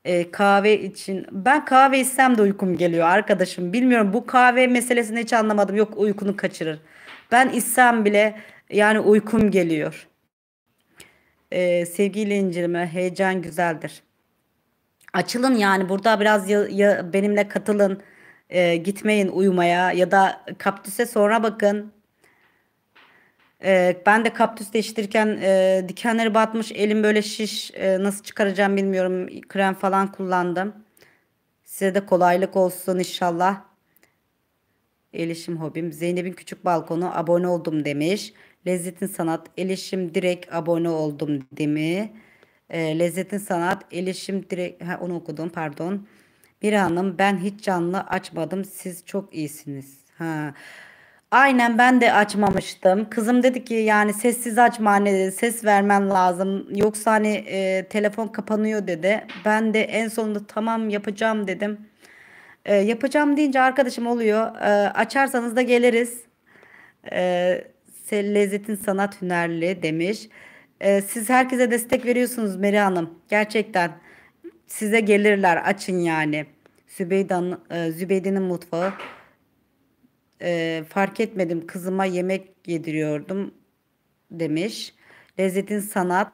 e, kahve için ben kahve içsem de uykum geliyor arkadaşım bilmiyorum bu kahve meselesini hiç anlamadım yok uykunu kaçırır ben içsem bile yani uykum geliyor e, sevgiyle incirme heyecan güzeldir açılın yani burada biraz ya, ya benimle katılın e, gitmeyin uyumaya ya da kaptüse sonra bakın ee, ben de kaptüs değiştirirken e, dikenleri batmış. Elim böyle şiş. E, nasıl çıkaracağım bilmiyorum. Krem falan kullandım. Size de kolaylık olsun inşallah. Elişim hobim. Zeynep'in küçük balkonu abone oldum demiş. Lezzetin sanat. Elişim direkt abone oldum demi. E, Lezzetin sanat. Elişim direkt. Ha, onu okudum pardon. Mira hanım ben hiç canlı açmadım. Siz çok iyisiniz. Ha. Aynen ben de açmamıştım. Kızım dedi ki yani sessiz açma anne dedi. Ses vermen lazım. Yoksa hani e, telefon kapanıyor dedi. Ben de en sonunda tamam yapacağım dedim. E, yapacağım deyince arkadaşım oluyor. E, açarsanız da geliriz. E, lezzetin sanat hünerli demiş. E, siz herkese destek veriyorsunuz Meri Hanım. Gerçekten size gelirler açın yani. Zübeydan, e, Zübeyde'nin mutfağı e, fark etmedim kızıma yemek yediriyordum demiş. Lezzetin sanat.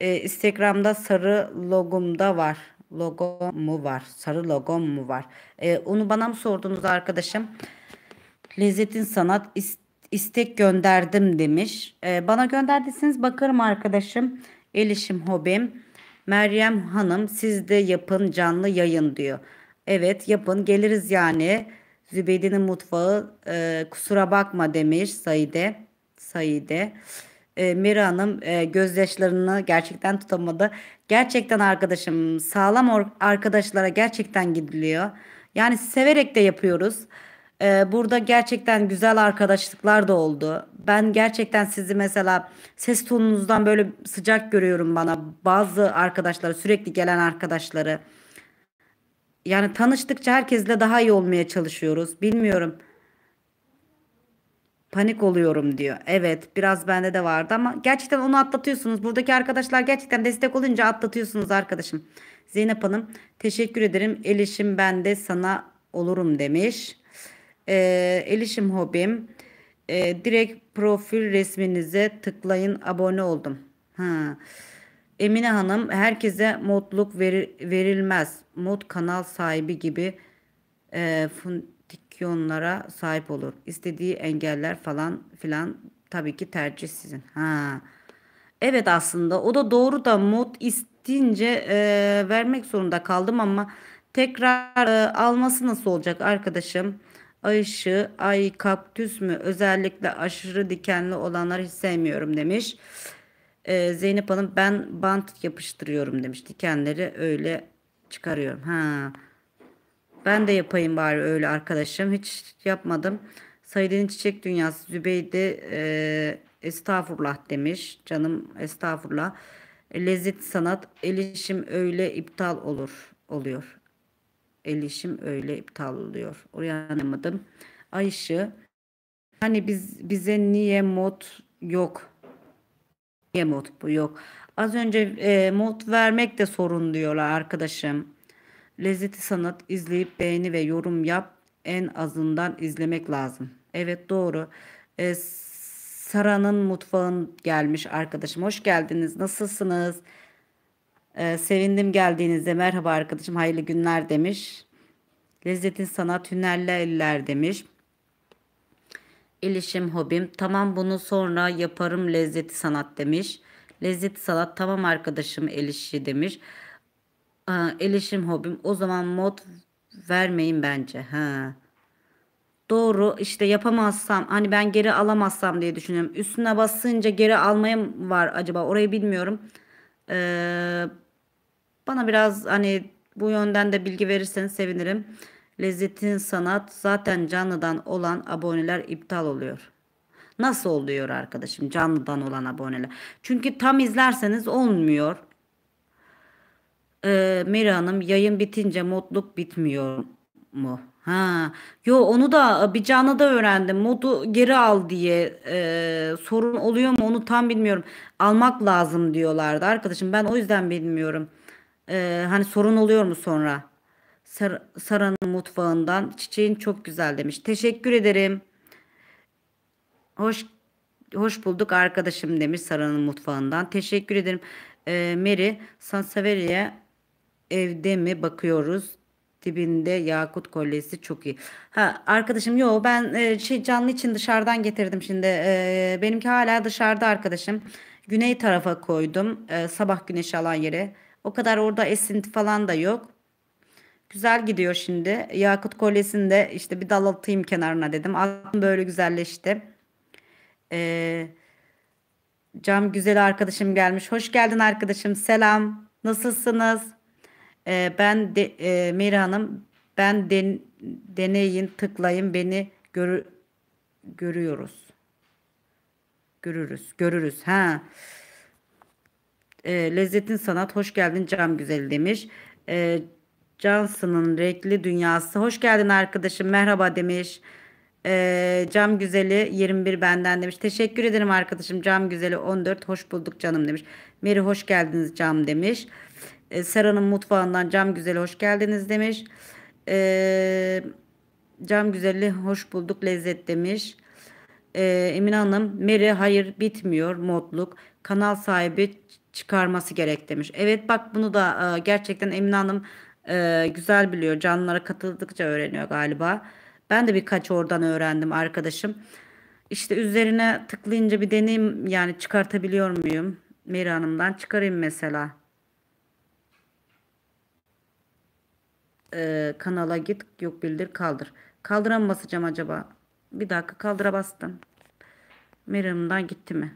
E, Instagram'da sarı logumda var. Logo mu var? Sarı logom mu var? E, onu bana mı sordunuz arkadaşım? Lezzetin sanat istek gönderdim demiş. E, bana gönderdiyseniz bakarım arkadaşım. Elişim hobim. Meryem Hanım siz de yapın canlı yayın diyor. Evet yapın geliriz yani. Zübeyde'nin mutfağı e, kusura bakma demiş Saide. Saide. E, Mira Hanım e, gözyaşlarını gerçekten tutamadı. Gerçekten arkadaşım sağlam arkadaşlara gerçekten gidiliyor. Yani severek de yapıyoruz. E, burada gerçekten güzel arkadaşlıklar da oldu. Ben gerçekten sizi mesela ses tonunuzdan böyle sıcak görüyorum bana. Bazı arkadaşları sürekli gelen arkadaşları yani tanıştıkça herkesle daha iyi olmaya çalışıyoruz. Bilmiyorum. Panik oluyorum diyor. Evet biraz bende de vardı ama gerçekten onu atlatıyorsunuz. Buradaki arkadaşlar gerçekten destek olunca atlatıyorsunuz arkadaşım. Zeynep Hanım teşekkür ederim. Elişim ben de sana olurum demiş. Ee, elişim hobim. Ee, direkt profil resminize tıklayın abone oldum. Ha. Emine Hanım herkese modluk veri, verilmez. Mod kanal sahibi gibi e, funksiyonlara sahip olur. İstediği engeller falan filan tabii ki tercih sizin. Ha. Evet aslında o da doğru da mod istince e, vermek zorunda kaldım ama tekrar e, alması nasıl olacak arkadaşım? Ay ışığı, ay kaktüs mü? Özellikle aşırı dikenli olanları hiç sevmiyorum demiş e, Zeynep Hanım ben bant yapıştırıyorum demiş. Dikenleri öyle çıkarıyorum. Ha. Ben de yapayım bari öyle arkadaşım. Hiç yapmadım. Said'in çiçek dünyası Zübeyde e, estağfurullah demiş. Canım estağfurullah. Lezzet sanat elişim öyle iptal olur oluyor. elişim öyle iptal oluyor. Uyanamadım. Ayşe hani biz bize niye mod yok G mod bu yok. Az önce e, mod vermek de sorun diyorlar arkadaşım. Lezzeti sanat izleyip beğeni ve yorum yap. En azından izlemek lazım. Evet doğru. E, Sara'nın mutfağın gelmiş arkadaşım. Hoş geldiniz. Nasılsınız? E, sevindim geldiğinizde. Merhaba arkadaşım. Hayırlı günler demiş. Lezzetin sanat hünerli eller demiş. İlişim hobim. Tamam bunu sonra yaparım lezzeti sanat demiş. Lezzeti sanat tamam arkadaşım el demiş. Aa, hobim. O zaman mod vermeyin bence. Ha. Doğru işte yapamazsam hani ben geri alamazsam diye düşünüyorum. Üstüne basınca geri almaya var acaba orayı bilmiyorum. Ee, bana biraz hani bu yönden de bilgi verirseniz sevinirim lezzetin sanat zaten canlıdan olan aboneler iptal oluyor. Nasıl oluyor arkadaşım canlıdan olan aboneler? Çünkü tam izlerseniz olmuyor. Ee, Meri Hanım yayın bitince modluk bitmiyor mu? Ha, yo onu da bir canlı da öğrendim. Modu geri al diye e, sorun oluyor mu onu tam bilmiyorum. Almak lazım diyorlardı arkadaşım. Ben o yüzden bilmiyorum. E, hani sorun oluyor mu sonra? Sar Sara'nın mutfağından. Çiçeğin çok güzel demiş. Teşekkür ederim. Hoş hoş bulduk arkadaşım demiş Sara'nın mutfağından. Teşekkür ederim. Ee, Mary Sansevieria evde mi bakıyoruz? Dibinde yakut kolyesi çok iyi. Ha arkadaşım yo ben e, şey canlı için dışarıdan getirdim şimdi. E, benimki hala dışarıda arkadaşım. Güney tarafa koydum. E, sabah güneş alan yere. O kadar orada esinti falan da yok. Güzel gidiyor şimdi. Yakut kolyesinde işte bir dal atayım kenarına dedim. Aklım böyle güzelleşti. Ee, cam güzel arkadaşım gelmiş. Hoş geldin arkadaşım. Selam. Nasılsınız? Ee, ben de, e, Mira Hanım ben den, deneyin tıklayın beni görü, görüyoruz. Görürüz. Görürüz. Ha. Ee, lezzetin sanat hoş geldin cam güzel demiş. Ee, Johnson'ın renkli dünyası. Hoş geldin arkadaşım. Merhaba demiş. E, cam güzeli 21 benden demiş. Teşekkür ederim arkadaşım. Cam güzeli 14 hoş bulduk canım demiş. Meri hoş geldiniz cam demiş. E, Sera'nın mutfağından cam güzeli hoş geldiniz demiş. E, cam güzeli hoş bulduk lezzet demiş. E, Emine Hanım Meri hayır bitmiyor modluk. Kanal sahibi çıkarması gerek demiş. Evet bak bunu da e, gerçekten Emine Hanım ee, güzel biliyor. Canlılara katıldıkça öğreniyor galiba. Ben de birkaç oradan öğrendim arkadaşım. İşte üzerine tıklayınca bir deneyim yani çıkartabiliyor muyum? Meri Hanım'dan çıkarayım mesela. Ee, kanala git yok bildir kaldır. Kaldıra mı basacağım acaba? Bir dakika kaldıra bastım. Meri Hanım'dan gitti mi?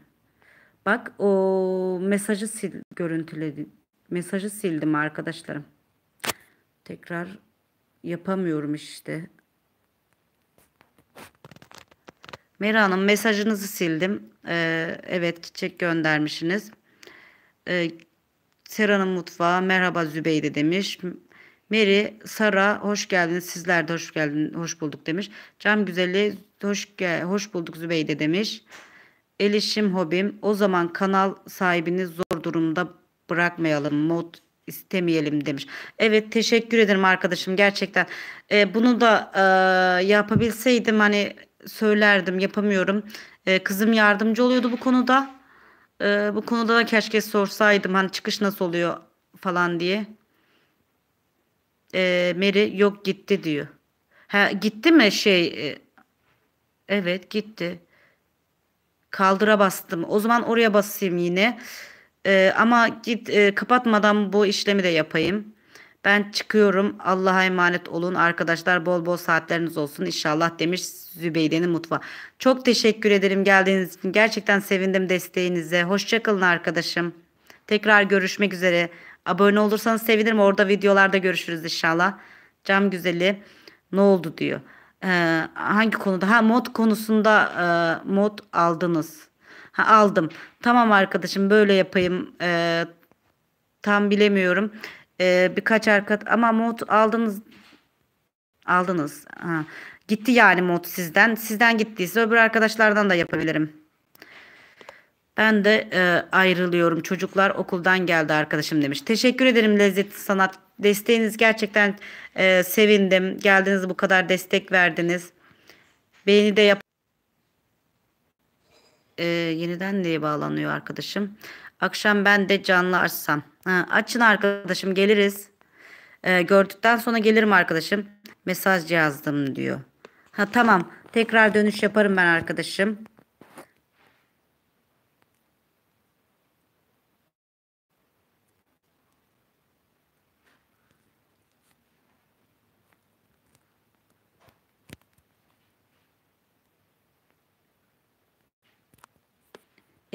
Bak o mesajı sil görüntüledi. Mesajı sildim arkadaşlarım tekrar yapamıyorum işte. Meri Hanım mesajınızı sildim. Ee, evet çiçek göndermişsiniz. Ee, Sera'nın mutfağı merhaba Zübeyde demiş. Meri, Sara hoş geldiniz. Sizler de hoş geldin, hoş bulduk demiş. Cam güzeli hoş gel, hoş bulduk Zübeyde demiş. Elişim hobim. O zaman kanal sahibini zor durumda bırakmayalım. Mod istemeyelim demiş. Evet teşekkür ederim arkadaşım gerçekten. E, bunu da e, yapabilseydim hani söylerdim yapamıyorum. E, kızım yardımcı oluyordu bu konuda. E, bu konuda da keşke sorsaydım hani çıkış nasıl oluyor falan diye. E, Meri yok gitti diyor. Ha, gitti mi şey? E, evet gitti. Kaldıra bastım. O zaman oraya basayım yine. E, ama git e, kapatmadan bu işlemi de yapayım. Ben çıkıyorum. Allah'a emanet olun. Arkadaşlar bol bol saatleriniz olsun İnşallah demiş Zübeyde'nin mutfağı. Çok teşekkür ederim geldiğiniz için. Gerçekten sevindim desteğinize. Hoşçakalın arkadaşım. Tekrar görüşmek üzere. Abone olursanız sevinirim. Orada videolarda görüşürüz inşallah. Cam güzeli ne oldu diyor. Ee, hangi konuda? Ha mod konusunda e, mod aldınız. Ha, aldım. Tamam arkadaşım böyle yapayım. Ee, tam bilemiyorum. Ee, birkaç arkadaş ama mod aldınız. Aldınız. Ha. Gitti yani mod sizden. Sizden gittiyse öbür arkadaşlardan da yapabilirim. Ben de e, ayrılıyorum. Çocuklar okuldan geldi arkadaşım demiş. Teşekkür ederim lezzet sanat. Desteğiniz gerçekten e, sevindim. Geldiniz bu kadar destek verdiniz. Beğeni de yap e, yeniden neye bağlanıyor arkadaşım? Akşam ben de canlı açsam. Ha, açın arkadaşım geliriz. E, gördükten sonra gelirim arkadaşım. Mesaj yazdım diyor. Ha tamam. Tekrar dönüş yaparım ben arkadaşım.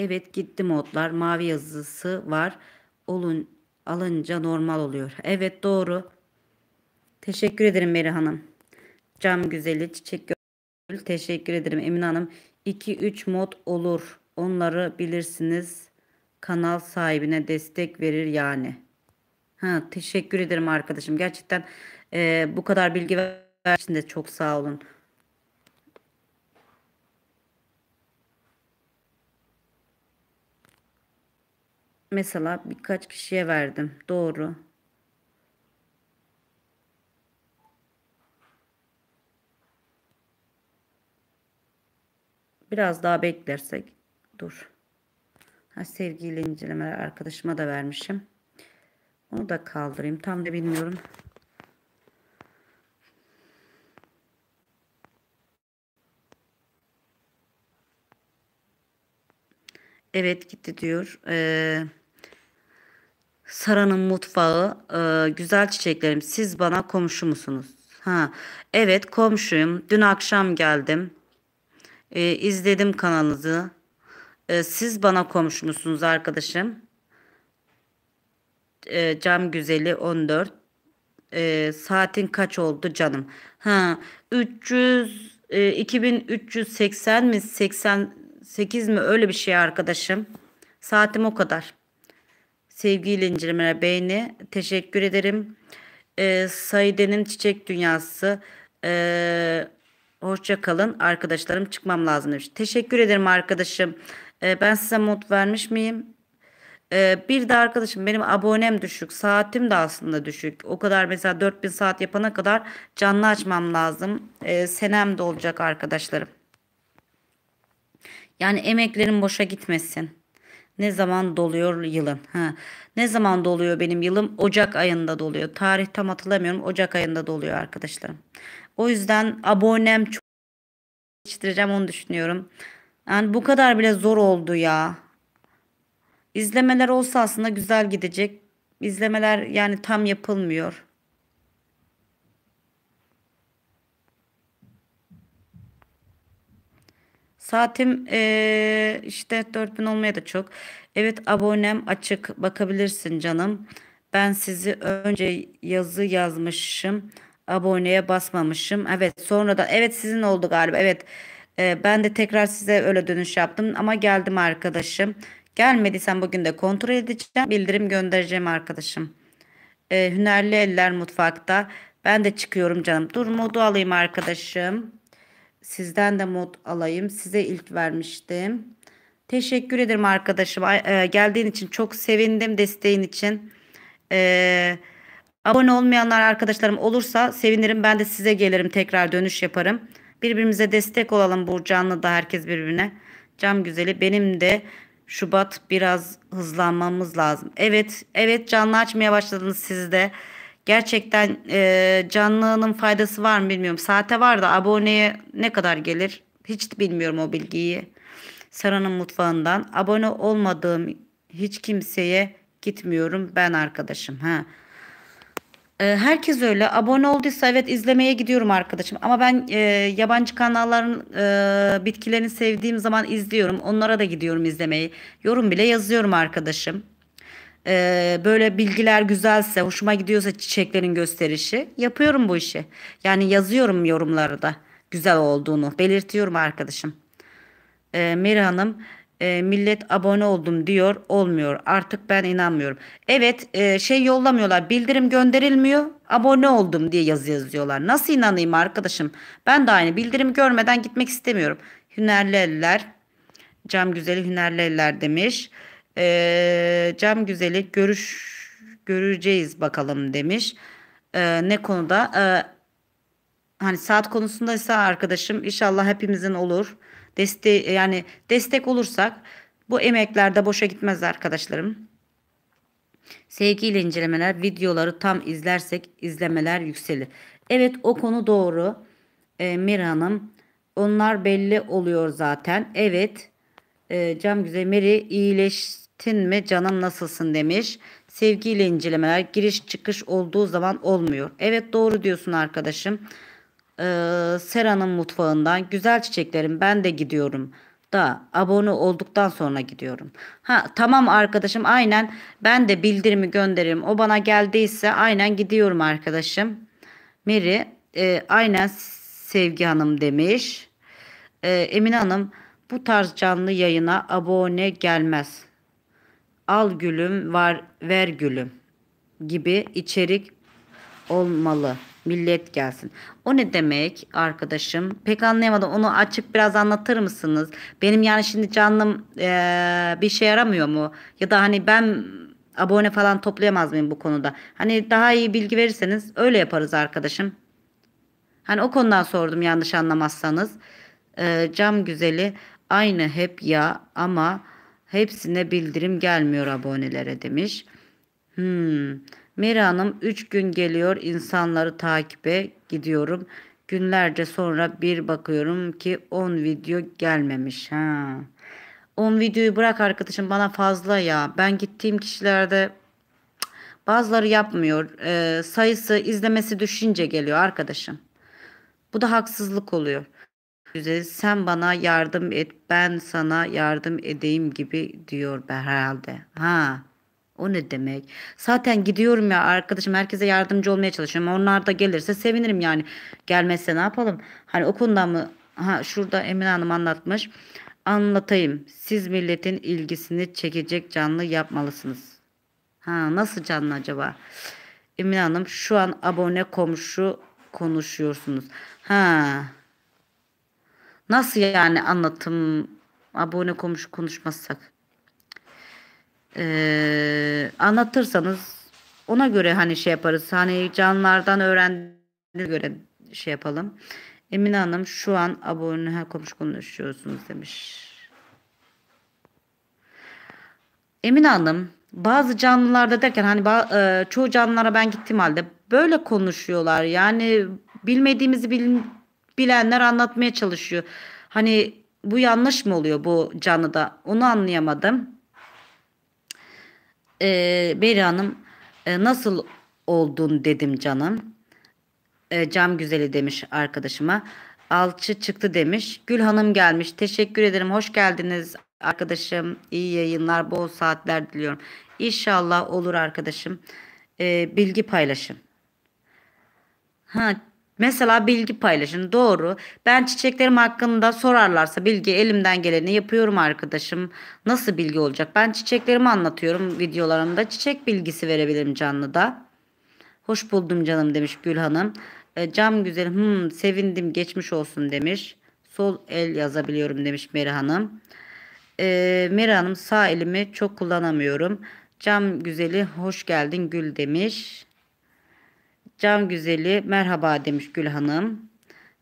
Evet gitti modlar Mavi yazısı var. Olun alınca normal oluyor. Evet doğru. Teşekkür ederim Meri Hanım. Cam güzeli çiçek gül. Teşekkür ederim Emine Hanım. 2-3 mod olur. Onları bilirsiniz. Kanal sahibine destek verir yani. Ha, teşekkür ederim arkadaşım. Gerçekten e, bu kadar bilgi verdiğiniz için de çok sağ olun. mesela birkaç kişiye verdim. Doğru. Biraz daha beklersek. Dur. Ha, sevgiyle incelemeler arkadaşıma da vermişim. Onu da kaldırayım. Tam da bilmiyorum. Evet gitti diyor. Ee, Sara'nın mutfağı, e, güzel çiçeklerim siz bana komşu musunuz? Ha, evet komşuyum. Dün akşam geldim. E, izledim kanalınızı. E, siz bana komşu musunuz arkadaşım? E, cam güzeli 14. E, saatin kaç oldu canım? Ha, 300 e, 2380 mi 88 mi öyle bir şey arkadaşım. Saatim o kadar. Sevgiyle incelemeler beğeni. Teşekkür ederim. E, ee, Saide'nin Çiçek Dünyası. E, hoşça kalın. Arkadaşlarım çıkmam lazım demiş. Teşekkür ederim arkadaşım. E, ben size mod vermiş miyim? E, bir de arkadaşım benim abonem düşük. Saatim de aslında düşük. O kadar mesela 4000 saat yapana kadar canlı açmam lazım. E, senem de olacak arkadaşlarım. Yani emeklerim boşa gitmesin. Ne zaman doluyor yılın? Ha. Ne zaman doluyor benim yılım? Ocak ayında doluyor. Tarih tam hatırlamıyorum. Ocak ayında doluyor arkadaşlarım. O yüzden abonem çok değiştireceğim onu düşünüyorum. Yani bu kadar bile zor oldu ya. İzlemeler olsa aslında güzel gidecek. İzlemeler yani tam yapılmıyor. Saatim ee, işte 4000 olmaya da çok. Evet abonem açık bakabilirsin canım. Ben sizi önce yazı yazmışım. Aboneye basmamışım. Evet sonradan evet sizin oldu galiba. Evet ee, ben de tekrar size öyle dönüş yaptım ama geldim arkadaşım. Gelmediysen bugün de kontrol edeceğim. Bildirim göndereceğim arkadaşım. Ee, Hünerli Eller Mutfak'ta. Ben de çıkıyorum canım. Dur modu alayım arkadaşım. Sizden de mod alayım. Size ilk vermiştim. Teşekkür ederim arkadaşım. E, geldiğin için çok sevindim desteğin için. Ee, abone olmayanlar arkadaşlarım olursa sevinirim. Ben de size gelirim tekrar dönüş yaparım. Birbirimize destek olalım Burcan'la da herkes birbirine. Cam güzeli benim de Şubat biraz hızlanmamız lazım. Evet, evet canlı açmaya başladınız siz de. Gerçekten e, canlının faydası var mı bilmiyorum. Saate var da aboneye ne kadar gelir hiç bilmiyorum o bilgiyi. Sara'nın mutfağından abone olmadığım hiç kimseye gitmiyorum ben arkadaşım. Ha. herkes öyle abone olduysa evet izlemeye gidiyorum arkadaşım ama ben e, yabancı kanalların e, bitkilerini sevdiğim zaman izliyorum onlara da gidiyorum izlemeyi yorum bile yazıyorum arkadaşım e, böyle bilgiler güzelse, hoşuma gidiyorsa çiçeklerin gösterişi yapıyorum bu işi. Yani yazıyorum yorumları da güzel olduğunu belirtiyorum arkadaşım. E, ee, Meri Hanım e, millet abone oldum diyor olmuyor artık ben inanmıyorum. Evet e, şey yollamıyorlar bildirim gönderilmiyor abone oldum diye yazı yazıyorlar. Nasıl inanayım arkadaşım ben de aynı bildirim görmeden gitmek istemiyorum. Hünerli eller cam güzeli hünerli eller demiş. E, Cem Güzel'i görüş göreceğiz bakalım demiş. E, ne konuda? E, hani saat konusunda ise arkadaşım inşallah hepimizin olur. Deste yani destek olursak bu emekler de boşa gitmez arkadaşlarım. Sevgiyle incelemeler, videoları tam izlersek izlemeler yükselir. Evet o konu doğru. E, Mira Hanım onlar belli oluyor zaten. Evet ee, Cam Güzel Meri iyileştin mi canım nasılsın demiş. Sevgiyle incelemeler giriş çıkış olduğu zaman olmuyor. Evet doğru diyorsun arkadaşım. Ee, Sera'nın mutfağından güzel çiçeklerim ben de gidiyorum da abone olduktan sonra gidiyorum. Ha tamam arkadaşım aynen ben de bildirimi gönderirim. O bana geldiyse aynen gidiyorum arkadaşım. Meri e, aynen Sevgi Hanım demiş. E, Emine Hanım bu tarz canlı yayına abone gelmez. Al gülüm var ver gülüm gibi içerik olmalı. Millet gelsin. O ne demek arkadaşım? Pek anlayamadım. Onu açık biraz anlatır mısınız? Benim yani şimdi canlım ee, bir şey yaramıyor mu? Ya da hani ben abone falan toplayamaz mıyım bu konuda? Hani daha iyi bilgi verirseniz öyle yaparız arkadaşım. Hani o konudan sordum yanlış anlamazsanız. E, cam güzeli Aynı hep ya ama hepsine bildirim gelmiyor abonelere demiş. Hmm. Mira Hanım 3 gün geliyor insanları takibe gidiyorum. Günlerce sonra bir bakıyorum ki 10 video gelmemiş. Ha. 10 videoyu bırak arkadaşım bana fazla ya. Ben gittiğim kişilerde bazıları yapmıyor. E, sayısı izlemesi düşünce geliyor arkadaşım. Bu da haksızlık oluyor güzel sen bana yardım et ben sana yardım edeyim gibi diyor herhalde. Ha o ne demek? Zaten gidiyorum ya arkadaşım herkese yardımcı olmaya çalışıyorum. Onlar da gelirse sevinirim yani. Gelmezse ne yapalım? Hani o konuda mı? Ha şurada Emine Hanım anlatmış. Anlatayım. Siz milletin ilgisini çekecek canlı yapmalısınız. Ha nasıl canlı acaba? Emine Hanım şu an abone komşu konuşuyorsunuz. Ha Nasıl yani anlatım abone konuş konuşmazsak? Ee, anlatırsanız ona göre hani şey yaparız. Hani canlardan öğrendiğine göre şey yapalım. Emine Hanım şu an abone her konuş konuşuyorsunuz demiş. Emine Hanım bazı canlılarda derken hani e, çoğu canlılara ben gittim halde böyle konuşuyorlar. Yani bilmediğimizi bilin bilenler anlatmaya çalışıyor. Hani bu yanlış mı oluyor bu canlıda? Onu anlayamadım. Ee, Beri Hanım e, nasıl oldun dedim canım. E, cam güzeli demiş arkadaşıma. Alçı çıktı demiş. Gül Hanım gelmiş. Teşekkür ederim. Hoş geldiniz arkadaşım. İyi yayınlar, bol saatler diliyorum. İnşallah olur arkadaşım. E, bilgi paylaşım. Ha Mesela bilgi paylaşın. Doğru. Ben çiçeklerim hakkında sorarlarsa bilgi elimden geleni yapıyorum arkadaşım. Nasıl bilgi olacak? Ben çiçeklerimi anlatıyorum videolarımda. Çiçek bilgisi verebilirim canlıda. Hoş buldum canım demiş Gül Hanım. E, cam güzel. Hmm, sevindim geçmiş olsun demiş. Sol el yazabiliyorum demiş Meri Hanım. E, Meri Hanım sağ elimi çok kullanamıyorum. Cam güzeli hoş geldin Gül demiş. Can güzeli merhaba demiş Gül Hanım.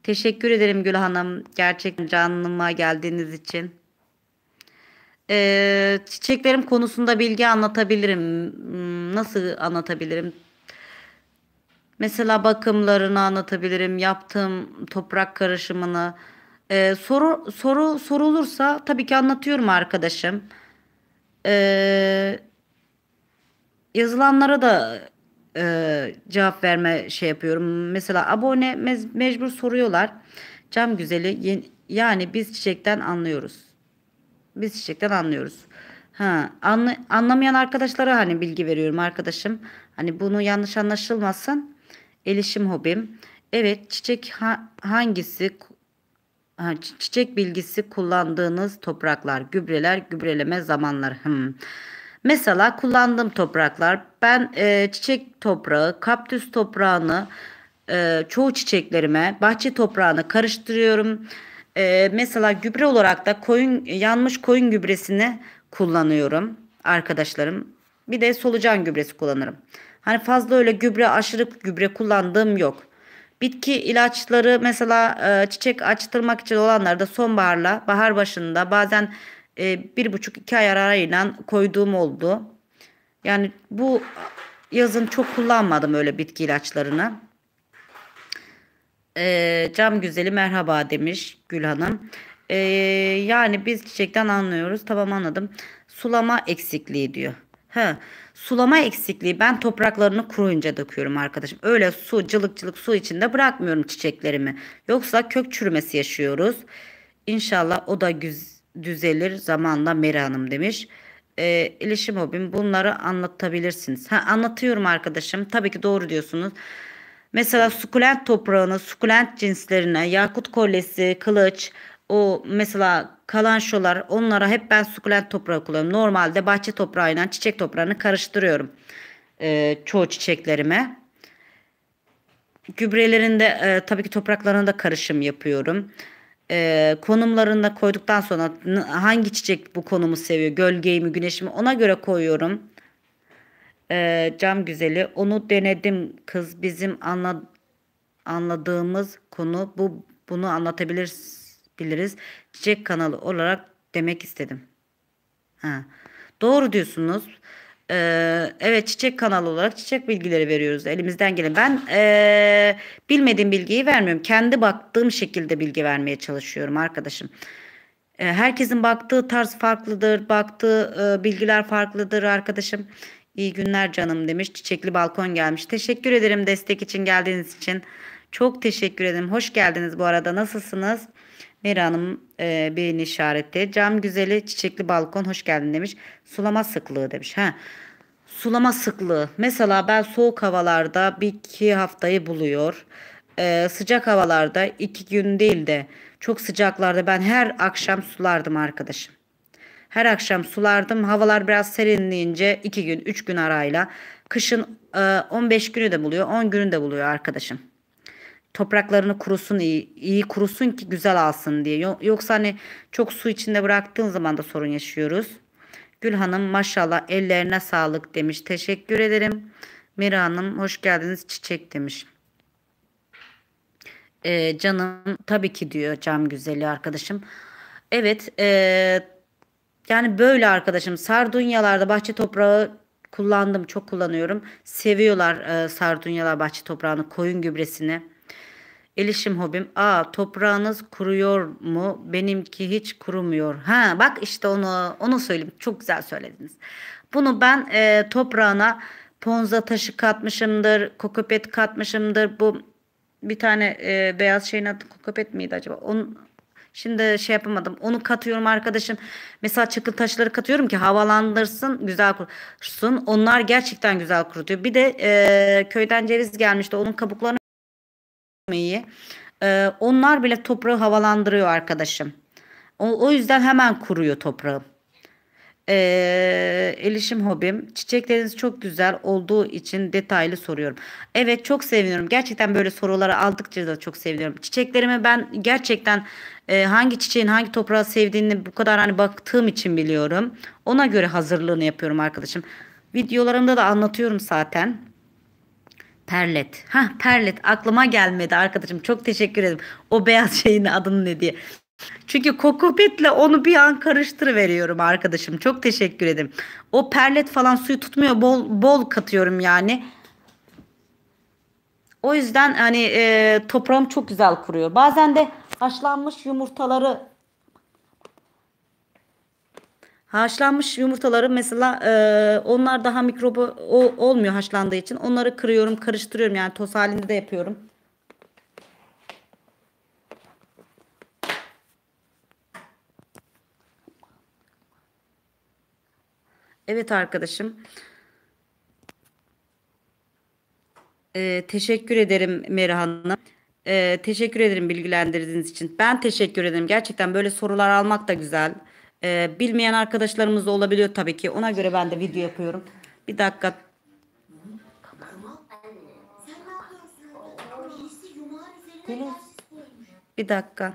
Teşekkür ederim Gül Hanım. Gerçekten canlıma geldiğiniz için. Ee, çiçeklerim konusunda bilgi anlatabilirim. Hmm, nasıl anlatabilirim? Mesela bakımlarını anlatabilirim. Yaptığım toprak karışımını. Ee, soru soru sorulursa tabii ki anlatıyorum arkadaşım. Ee, yazılanlara da e, cevap verme şey yapıyorum. Mesela abone mecbur soruyorlar. Cam güzeli yani biz çiçekten anlıyoruz. Biz çiçekten anlıyoruz. Ha, anla, anlamayan arkadaşlara hani bilgi veriyorum arkadaşım. Hani bunu yanlış anlaşılmasın. Elişim hobim. Evet çiçek ha, hangisi ha, çiçek bilgisi kullandığınız topraklar, gübreler, gübreleme zamanları. Hmm. Mesela kullandığım topraklar ben e, çiçek toprağı, kaptüs toprağını e, çoğu çiçeklerime bahçe toprağını karıştırıyorum. E, mesela gübre olarak da koyun yanmış koyun gübresini kullanıyorum arkadaşlarım. Bir de solucan gübresi kullanırım. Hani fazla öyle gübre aşırı gübre kullandığım yok. Bitki ilaçları mesela e, çiçek açtırmak için olanlar da sonbaharla bahar başında bazen e, bir buçuk iki ay arayla koyduğum oldu. Yani bu yazın çok kullanmadım öyle bitki ilaçlarını. E, cam güzeli merhaba demiş Gül Hanım. E, yani biz çiçekten anlıyoruz. Tamam anladım. Sulama eksikliği diyor. He, sulama eksikliği ben topraklarını kuruyunca döküyorum arkadaşım. Öyle su cılık cılık su içinde bırakmıyorum çiçeklerimi. Yoksa kök çürümesi yaşıyoruz. İnşallah o da güzel düzelir zamanla Meri Hanım demiş. E, ee, ilişim hobim bunları anlatabilirsiniz. Ha, anlatıyorum arkadaşım. Tabii ki doğru diyorsunuz. Mesela sukulent toprağını, sukulent cinslerine, yakut kolyesi, kılıç, o mesela kalanşolar onlara hep ben sukulent toprağı kullanıyorum. Normalde bahçe toprağıyla çiçek toprağını karıştırıyorum e, çoğu çiçeklerime. Gübrelerinde e, tabii ki topraklarına da karışım yapıyorum e, konumlarına koyduktan sonra hangi çiçek bu konumu seviyor gölgeyi mi güneş mi ona göre koyuyorum e, cam güzeli onu denedim kız bizim anla, anladığımız konu bu bunu anlatabiliriz biliriz çiçek kanalı olarak demek istedim ha. doğru diyorsunuz ee, evet çiçek kanalı olarak çiçek bilgileri veriyoruz elimizden gelen. Ben ee, bilmediğim bilgiyi vermiyorum. Kendi baktığım şekilde bilgi vermeye çalışıyorum arkadaşım. Ee, herkesin baktığı tarz farklıdır, baktığı e, bilgiler farklıdır arkadaşım. İyi günler canım demiş. Çiçekli balkon gelmiş. Teşekkür ederim destek için geldiğiniz için. Çok teşekkür ederim. Hoş geldiniz bu arada. Nasılsınız? Meri Hanım e, beğeni işareti. Cam güzeli çiçekli balkon hoş geldin demiş. Sulama sıklığı demiş. Ha. Sulama sıklığı. Mesela ben soğuk havalarda bir iki haftayı buluyor. Ee, sıcak havalarda iki gün değil de çok sıcaklarda ben her akşam sulardım arkadaşım. Her akşam sulardım. Havalar biraz serinleyince iki gün üç gün arayla. Kışın e, 15 günü de buluyor 10 günü de buluyor arkadaşım topraklarını kurusun iyi, iyi kurusun ki güzel alsın diye. Yoksa hani çok su içinde bıraktığın zaman da sorun yaşıyoruz. Gül Hanım maşallah ellerine sağlık demiş. Teşekkür ederim. Mira Hanım hoş geldiniz çiçek demiş. Ee, canım tabii ki diyor cam güzeli arkadaşım. Evet e, yani böyle arkadaşım sardunyalarda bahçe toprağı kullandım çok kullanıyorum. Seviyorlar e, sardunyalar bahçe toprağını koyun gübresini. Gelişim hobim. Aa toprağınız kuruyor mu? Benimki hiç kurumuyor. Ha bak işte onu onu söyleyeyim. Çok güzel söylediniz. Bunu ben e, toprağına ponza taşı katmışımdır. Kokopet katmışımdır. Bu bir tane e, beyaz şeyin adı kokopet miydi acaba? Onun Şimdi şey yapamadım. Onu katıyorum arkadaşım. Mesela çakıl taşları katıyorum ki havalandırsın, güzel kurusun. Onlar gerçekten güzel kurutuyor. Bir de e, köyden ceviz gelmişti. Onun kabuklarını iyi. Ee, onlar bile toprağı havalandırıyor arkadaşım. O, o yüzden hemen kuruyor toprağı. Ee, elişim hobim. Çiçekleriniz çok güzel olduğu için detaylı soruyorum. Evet çok seviniyorum. Gerçekten böyle soruları aldıkça da çok seviniyorum. Çiçeklerimi ben gerçekten e, hangi çiçeğin hangi toprağı sevdiğini bu kadar hani baktığım için biliyorum. Ona göre hazırlığını yapıyorum arkadaşım. Videolarımda da anlatıyorum zaten. Perlet. Ha Perlet aklıma gelmedi arkadaşım. Çok teşekkür ederim. O beyaz şeyin adını ne diye. Çünkü kokopetle onu bir an karıştırıveriyorum arkadaşım. Çok teşekkür ederim. O perlet falan suyu tutmuyor. Bol bol katıyorum yani. O yüzden hani e, toprağım çok güzel kuruyor. Bazen de haşlanmış yumurtaları Haşlanmış yumurtaları mesela e, onlar daha mikrobu o, olmuyor haşlandığı için. Onları kırıyorum, karıştırıyorum yani toz halinde de yapıyorum. Evet arkadaşım. Ee, teşekkür ederim Mera Hanım. E, teşekkür ederim bilgilendirdiğiniz için. Ben teşekkür ederim. Gerçekten böyle sorular almak da güzel. Ee, bilmeyen arkadaşlarımız da olabiliyor tabii ki. Ona göre ben de video yapıyorum. Bir dakika. Bir dakika.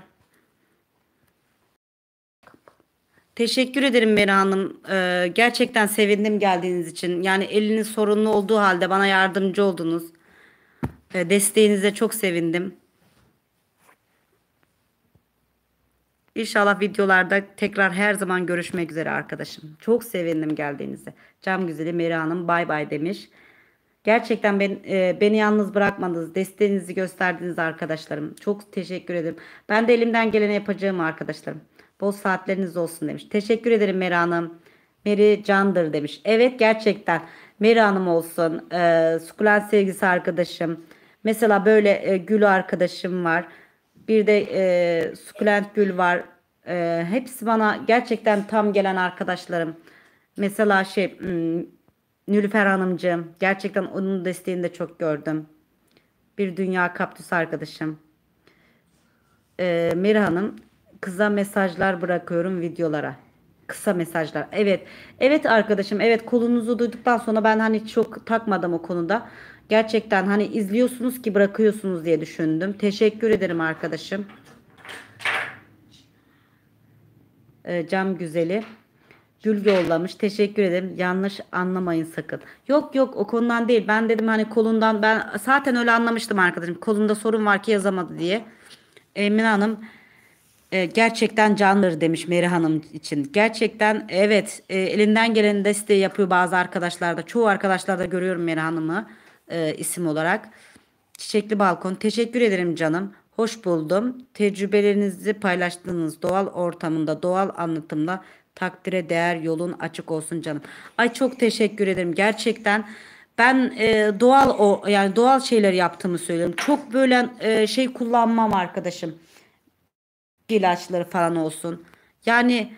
Teşekkür ederim Bera Hanım. Ee, gerçekten sevindim geldiğiniz için. Yani eliniz sorunlu olduğu halde bana yardımcı oldunuz. Ee, desteğinize çok sevindim. İnşallah videolarda tekrar her zaman görüşmek üzere arkadaşım. Çok sevindim geldiğinize. Cam güzeli Meri Hanım bay bay demiş. Gerçekten ben, e, beni yalnız bırakmadınız. Desteğinizi gösterdiniz arkadaşlarım. Çok teşekkür ederim. Ben de elimden geleni yapacağım arkadaşlarım. Bol saatleriniz olsun demiş. Teşekkür ederim Meri Hanım. Meri Candır demiş. Evet gerçekten Meri Hanım olsun. E, Sukulen sevgisi arkadaşım. Mesela böyle e, Gül arkadaşım var. Bir de e, sukulent gül var. E, hepsi bana gerçekten tam gelen arkadaşlarım. Mesela şey hmm, Nülüfer Hanımcığım. Gerçekten onun desteğini de çok gördüm. Bir dünya kaptüs arkadaşım. E, Meri Hanım. Kısa mesajlar bırakıyorum videolara. Kısa mesajlar. Evet. Evet arkadaşım. Evet kolunuzu duyduktan sonra ben hani çok takmadım o konuda. Gerçekten hani izliyorsunuz ki bırakıyorsunuz diye düşündüm. Teşekkür ederim arkadaşım. Ee, cam güzeli. Gül yollamış. Teşekkür ederim. Yanlış anlamayın sakın. Yok yok o konudan değil. Ben dedim hani kolundan ben zaten öyle anlamıştım arkadaşım. Kolunda sorun var ki yazamadı diye. Emine Hanım e, gerçekten candır demiş Meri Hanım için. Gerçekten evet e, elinden gelen desteği yapıyor bazı arkadaşlarda. Çoğu arkadaşlarda görüyorum Meri Hanım'ı e, isim olarak. Çiçekli Balkon teşekkür ederim canım. Hoş buldum. Tecrübelerinizi paylaştığınız doğal ortamında, doğal anlatımla takdire değer yolun açık olsun canım. Ay çok teşekkür ederim gerçekten. Ben e, doğal o yani doğal şeyler yaptığımı söylüyorum. Çok böyle e, şey kullanmam arkadaşım. İlaçları falan olsun. Yani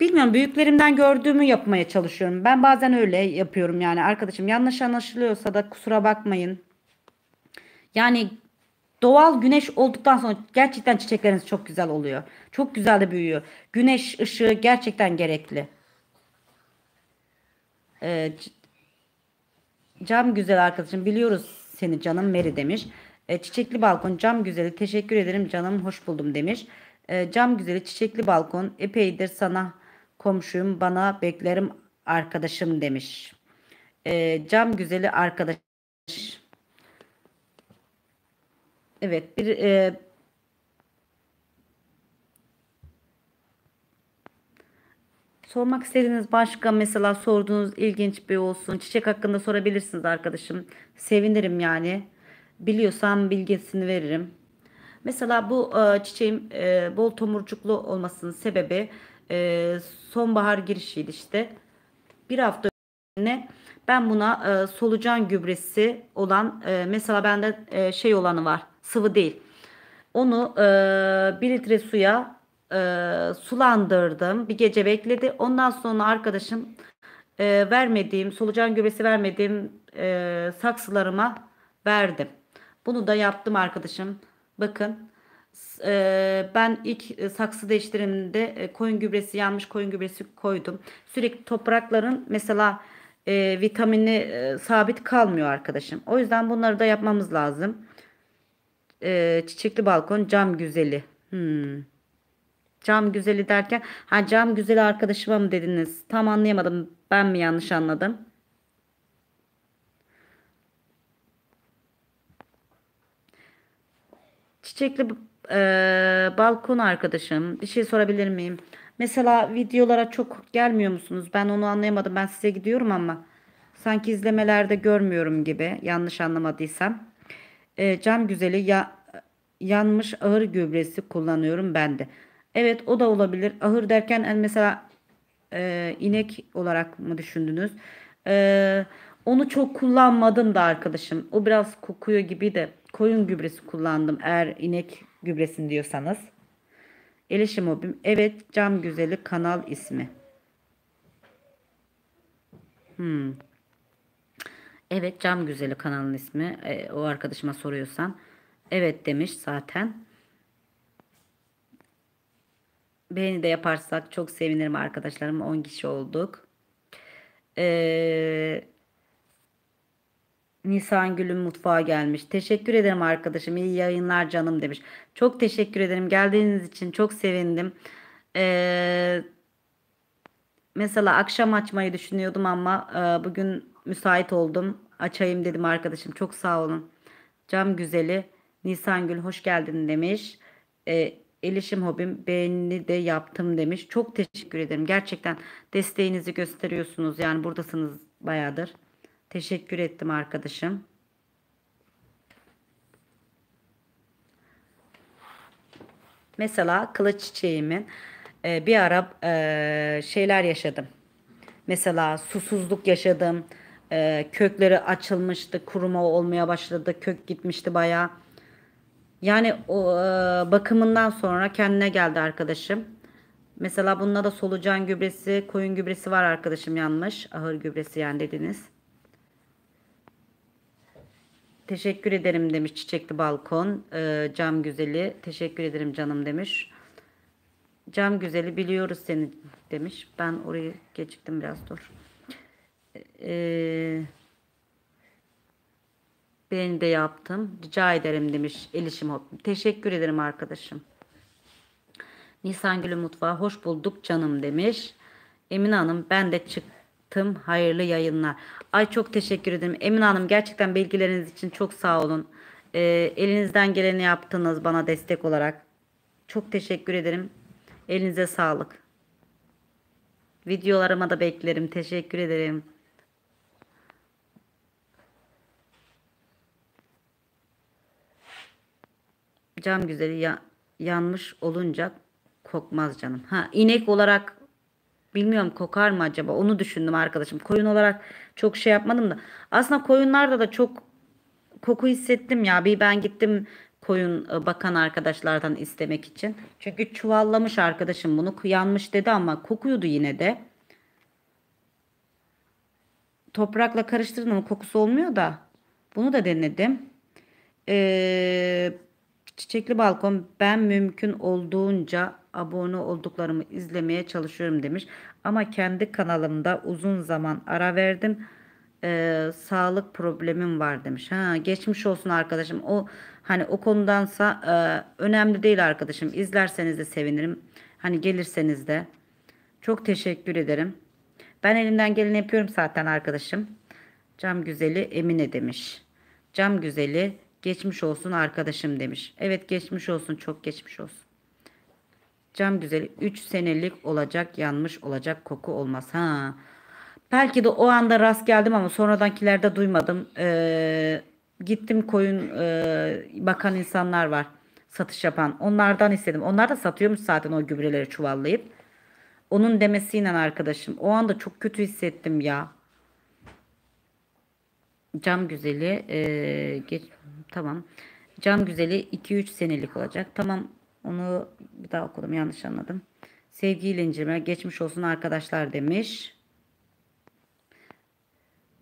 Bilmiyorum büyüklerimden gördüğümü yapmaya çalışıyorum. Ben bazen öyle yapıyorum yani arkadaşım yanlış anlaşılıyorsa da kusura bakmayın. Yani doğal güneş olduktan sonra gerçekten çiçekleriniz çok güzel oluyor. Çok güzel de büyüyor. Güneş ışığı gerçekten gerekli. Ee, cam güzel arkadaşım biliyoruz seni canım Meri demiş. Ee, çiçekli balkon cam güzeli teşekkür ederim canım hoş buldum demiş. Ee, cam güzeli çiçekli balkon epeydir sana komşum bana beklerim arkadaşım demiş. E, cam güzeli arkadaş. Evet bir e, sormak istediğiniz başka mesela sorduğunuz ilginç bir olsun. Çiçek hakkında sorabilirsiniz arkadaşım. Sevinirim yani. Biliyorsam bilgisini veririm. Mesela bu e, çiçeğin e, bol tomurcuklu olmasının sebebi e, sonbahar girişiydi işte. Bir hafta önce ben buna e, solucan gübresi olan e, mesela bende e, şey olanı var sıvı değil. Onu e, 1 litre suya e, sulandırdım. Bir gece bekledi. Ondan sonra arkadaşım e, vermediğim solucan gübresi vermediğim e, saksılarıma verdim. Bunu da yaptım arkadaşım. Bakın e, ben ilk e, saksı değiştirimde e, koyun gübresi yanmış koyun gübresi koydum. Sürekli toprakların mesela e, vitamini e, sabit kalmıyor arkadaşım. O yüzden bunları da yapmamız lazım. E, çiçekli balkon cam güzeli. Hmm. Cam güzeli derken ha cam güzeli arkadaşıma mı dediniz? Tam anlayamadım. Ben mi yanlış anladım? Çiçekli e, balkon arkadaşım bir şey sorabilir miyim? Mesela videolara çok gelmiyor musunuz? Ben onu anlayamadım. Ben size gidiyorum ama sanki izlemelerde görmüyorum gibi yanlış anlamadıysam. E, cam güzeli ya, yanmış ahır gübresi kullanıyorum ben de. Evet o da olabilir. Ahır derken hani mesela e, inek olarak mı düşündünüz? E, onu çok kullanmadım da arkadaşım. O biraz kokuyor gibi de koyun gübresi kullandım. Eğer inek gübresin diyorsanız. Elişim Evet cam güzeli kanal ismi. Hmm. Evet cam güzeli kanalın ismi. E, o arkadaşıma soruyorsan. Evet demiş zaten. Beğeni de yaparsak çok sevinirim arkadaşlarım. 10 kişi olduk. Eee Nisan Gül'ün mutfağa gelmiş. Teşekkür ederim arkadaşım. İyi yayınlar canım demiş. Çok teşekkür ederim. Geldiğiniz için çok sevindim. Ee, mesela akşam açmayı düşünüyordum ama e, bugün müsait oldum. Açayım dedim arkadaşım. Çok sağ olun. Cam güzeli Nisan Gül hoş geldin demiş. Ee, Elişim hobim beğeni de yaptım demiş. Çok teşekkür ederim. Gerçekten desteğinizi gösteriyorsunuz. Yani buradasınız bayağıdır. Teşekkür ettim arkadaşım. Mesela kılıç çiçeğimin e, bir ara e, şeyler yaşadım. Mesela susuzluk yaşadım. E, kökleri açılmıştı, kuruma olmaya başladı, kök gitmişti baya. Yani o e, bakımından sonra kendine geldi arkadaşım. Mesela bunda da solucan gübresi, koyun gübresi var arkadaşım yanmış. Ahır gübresi yani dediniz. Teşekkür ederim demiş Çiçekli Balkon. E, cam Güzeli teşekkür ederim canım demiş. Cam Güzeli biliyoruz seni demiş. Ben orayı geçtim biraz dur. E, ee, beğeni de yaptım. Rica ederim demiş Elişim Hop. Teşekkür ederim arkadaşım. Nisan Gülü Mutfağı hoş bulduk canım demiş. Emine Hanım ben de çıktım. Hayırlı yayınlar. Ay çok teşekkür ederim. Emin Hanım gerçekten bilgileriniz için çok sağ olun. E, elinizden geleni yaptınız bana destek olarak. Çok teşekkür ederim. Elinize sağlık. Videolarıma da beklerim. Teşekkür ederim. Cam güzeli ya yanmış olunca kokmaz canım. Ha inek olarak bilmiyorum kokar mı acaba? Onu düşündüm arkadaşım. Koyun olarak çok şey yapmadım da. Aslında koyunlarda da çok koku hissettim ya. Bir ben gittim koyun e, bakan arkadaşlardan istemek için. Çünkü çuvallamış arkadaşım bunu yanmış dedi ama kokuyordu yine de. Toprakla karıştırdım ama kokusu olmuyor da. Bunu da denedim. Ee, çiçekli balkon ben mümkün olduğunca abone olduklarımı izlemeye çalışıyorum demiş. Ama kendi kanalımda uzun zaman ara verdim. Ee, sağlık problemim var demiş. Ha, geçmiş olsun arkadaşım. O hani o konudansa e, önemli değil arkadaşım. İzlerseniz de sevinirim. Hani gelirseniz de. Çok teşekkür ederim. Ben elimden geleni yapıyorum zaten arkadaşım. Cam güzeli Emine demiş. Cam güzeli geçmiş olsun arkadaşım demiş. Evet geçmiş olsun çok geçmiş olsun. Cam güzeli 3 senelik olacak yanmış olacak koku olmaz. Ha. Belki de o anda rast geldim ama sonradankilerde duymadım. Ee, gittim koyun e, bakan insanlar var. Satış yapan. Onlardan istedim. Onlar da satıyormuş zaten o gübreleri çuvallayıp. Onun demesiyle arkadaşım. O anda çok kötü hissettim ya. Cam güzeli e, geç tamam. Cam güzeli 2-3 senelik olacak. Tamam onu bir daha okudum yanlış anladım. Sevgiyle incirme geçmiş olsun arkadaşlar demiş.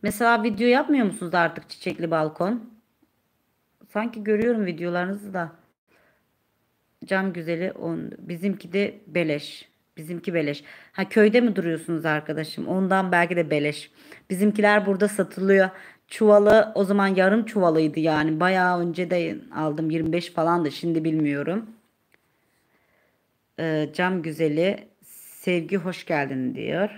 Mesela video yapmıyor musunuz artık çiçekli balkon? Sanki görüyorum videolarınızı da. Cam güzeli on, bizimki de beleş. Bizimki beleş. Ha köyde mi duruyorsunuz arkadaşım? Ondan belki de beleş. Bizimkiler burada satılıyor. Çuvalı o zaman yarım çuvalıydı yani. Bayağı önce de aldım 25 falan da şimdi bilmiyorum e, cam güzeli sevgi hoş geldin diyor.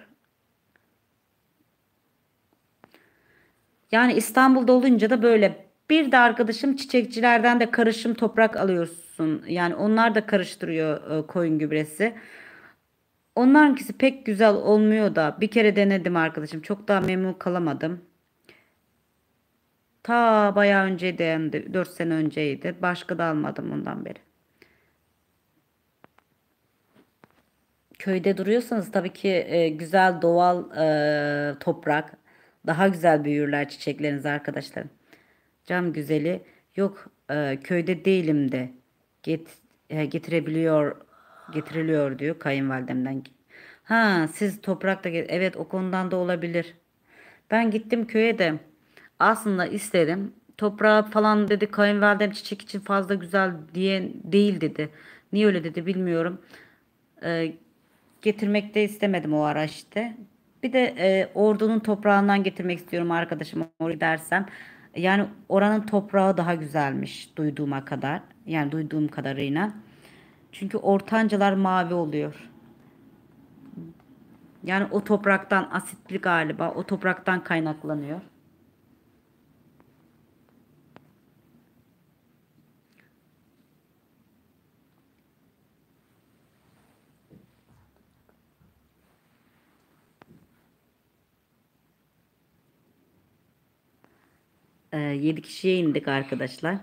Yani İstanbul'da olunca da böyle bir de arkadaşım çiçekçilerden de karışım toprak alıyorsun. Yani onlar da karıştırıyor e, koyun gübresi. Onlarınkisi pek güzel olmuyor da bir kere denedim arkadaşım. Çok daha memnun kalamadım. Ta bayağı önceydi hem de 4 sene önceydi. Başka da almadım ondan beri. köyde duruyorsanız tabii ki e, güzel doğal e, toprak daha güzel büyürler çiçekleriniz arkadaşlar. Cam güzeli yok e, köyde değilim de get, e, getirebiliyor getiriliyor diyor kayınvalidemden. Ha siz toprakta evet o konudan da olabilir. Ben gittim köye de aslında istedim Toprağa falan dedi kayınvalidem çiçek için fazla güzel diye değil dedi. Niye öyle dedi bilmiyorum. Ee, getirmek de istemedim o araçtı. Bir de e, ordunun toprağından getirmek istiyorum arkadaşım oraya dersem. Yani oranın toprağı daha güzelmiş duyduğuma kadar. Yani duyduğum kadarıyla. Çünkü ortancalar mavi oluyor. Yani o topraktan asitli galiba o topraktan kaynaklanıyor. e, ee, 7 kişiye indik arkadaşlar.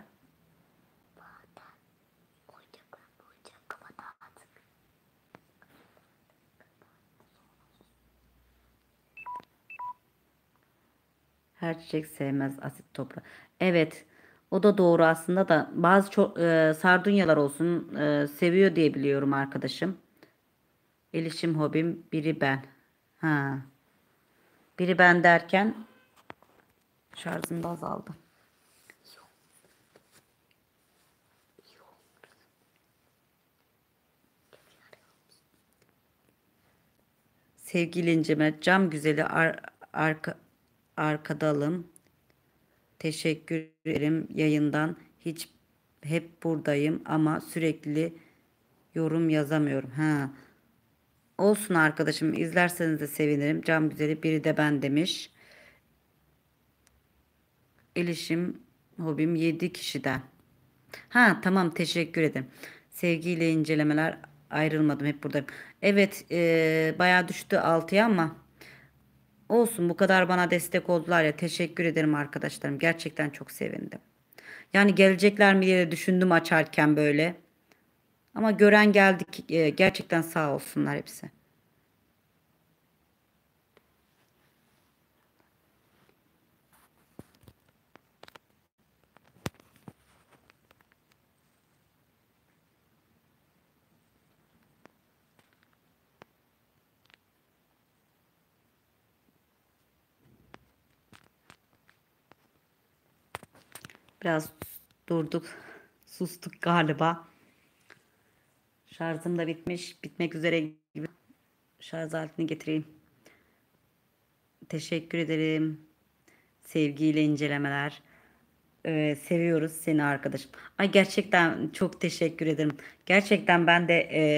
Her çiçek sevmez asit toprağı. Evet. O da doğru aslında da bazı çok e, sardunyalar olsun e, seviyor diye biliyorum arkadaşım. Elişim hobim biri ben. Ha. Biri ben derken Şarjım da azaldı. Sevgili incime cam güzeli ar arka arkadalım. Teşekkür ederim yayından. Hiç hep buradayım ama sürekli yorum yazamıyorum. Ha. Olsun arkadaşım izlerseniz de sevinirim. Cam güzeli biri de ben demiş ilişim hobim 7 kişiden. Ha tamam teşekkür ederim. Sevgiyle incelemeler ayrılmadım hep buradayım. Evet e, bayağı düştü 6'ya ama olsun bu kadar bana destek oldular ya teşekkür ederim arkadaşlarım. Gerçekten çok sevindim. Yani gelecekler mi diye düşündüm açarken böyle. Ama gören geldik e, gerçekten sağ olsunlar hepsi. Biraz durduk, sustuk galiba. Şarjım da bitmiş, bitmek üzere gibi. Şarj aletini getireyim. Teşekkür ederim. Sevgiyle incelemeler. Ee, seviyoruz seni arkadaşım. Ay gerçekten çok teşekkür ederim. Gerçekten ben de e,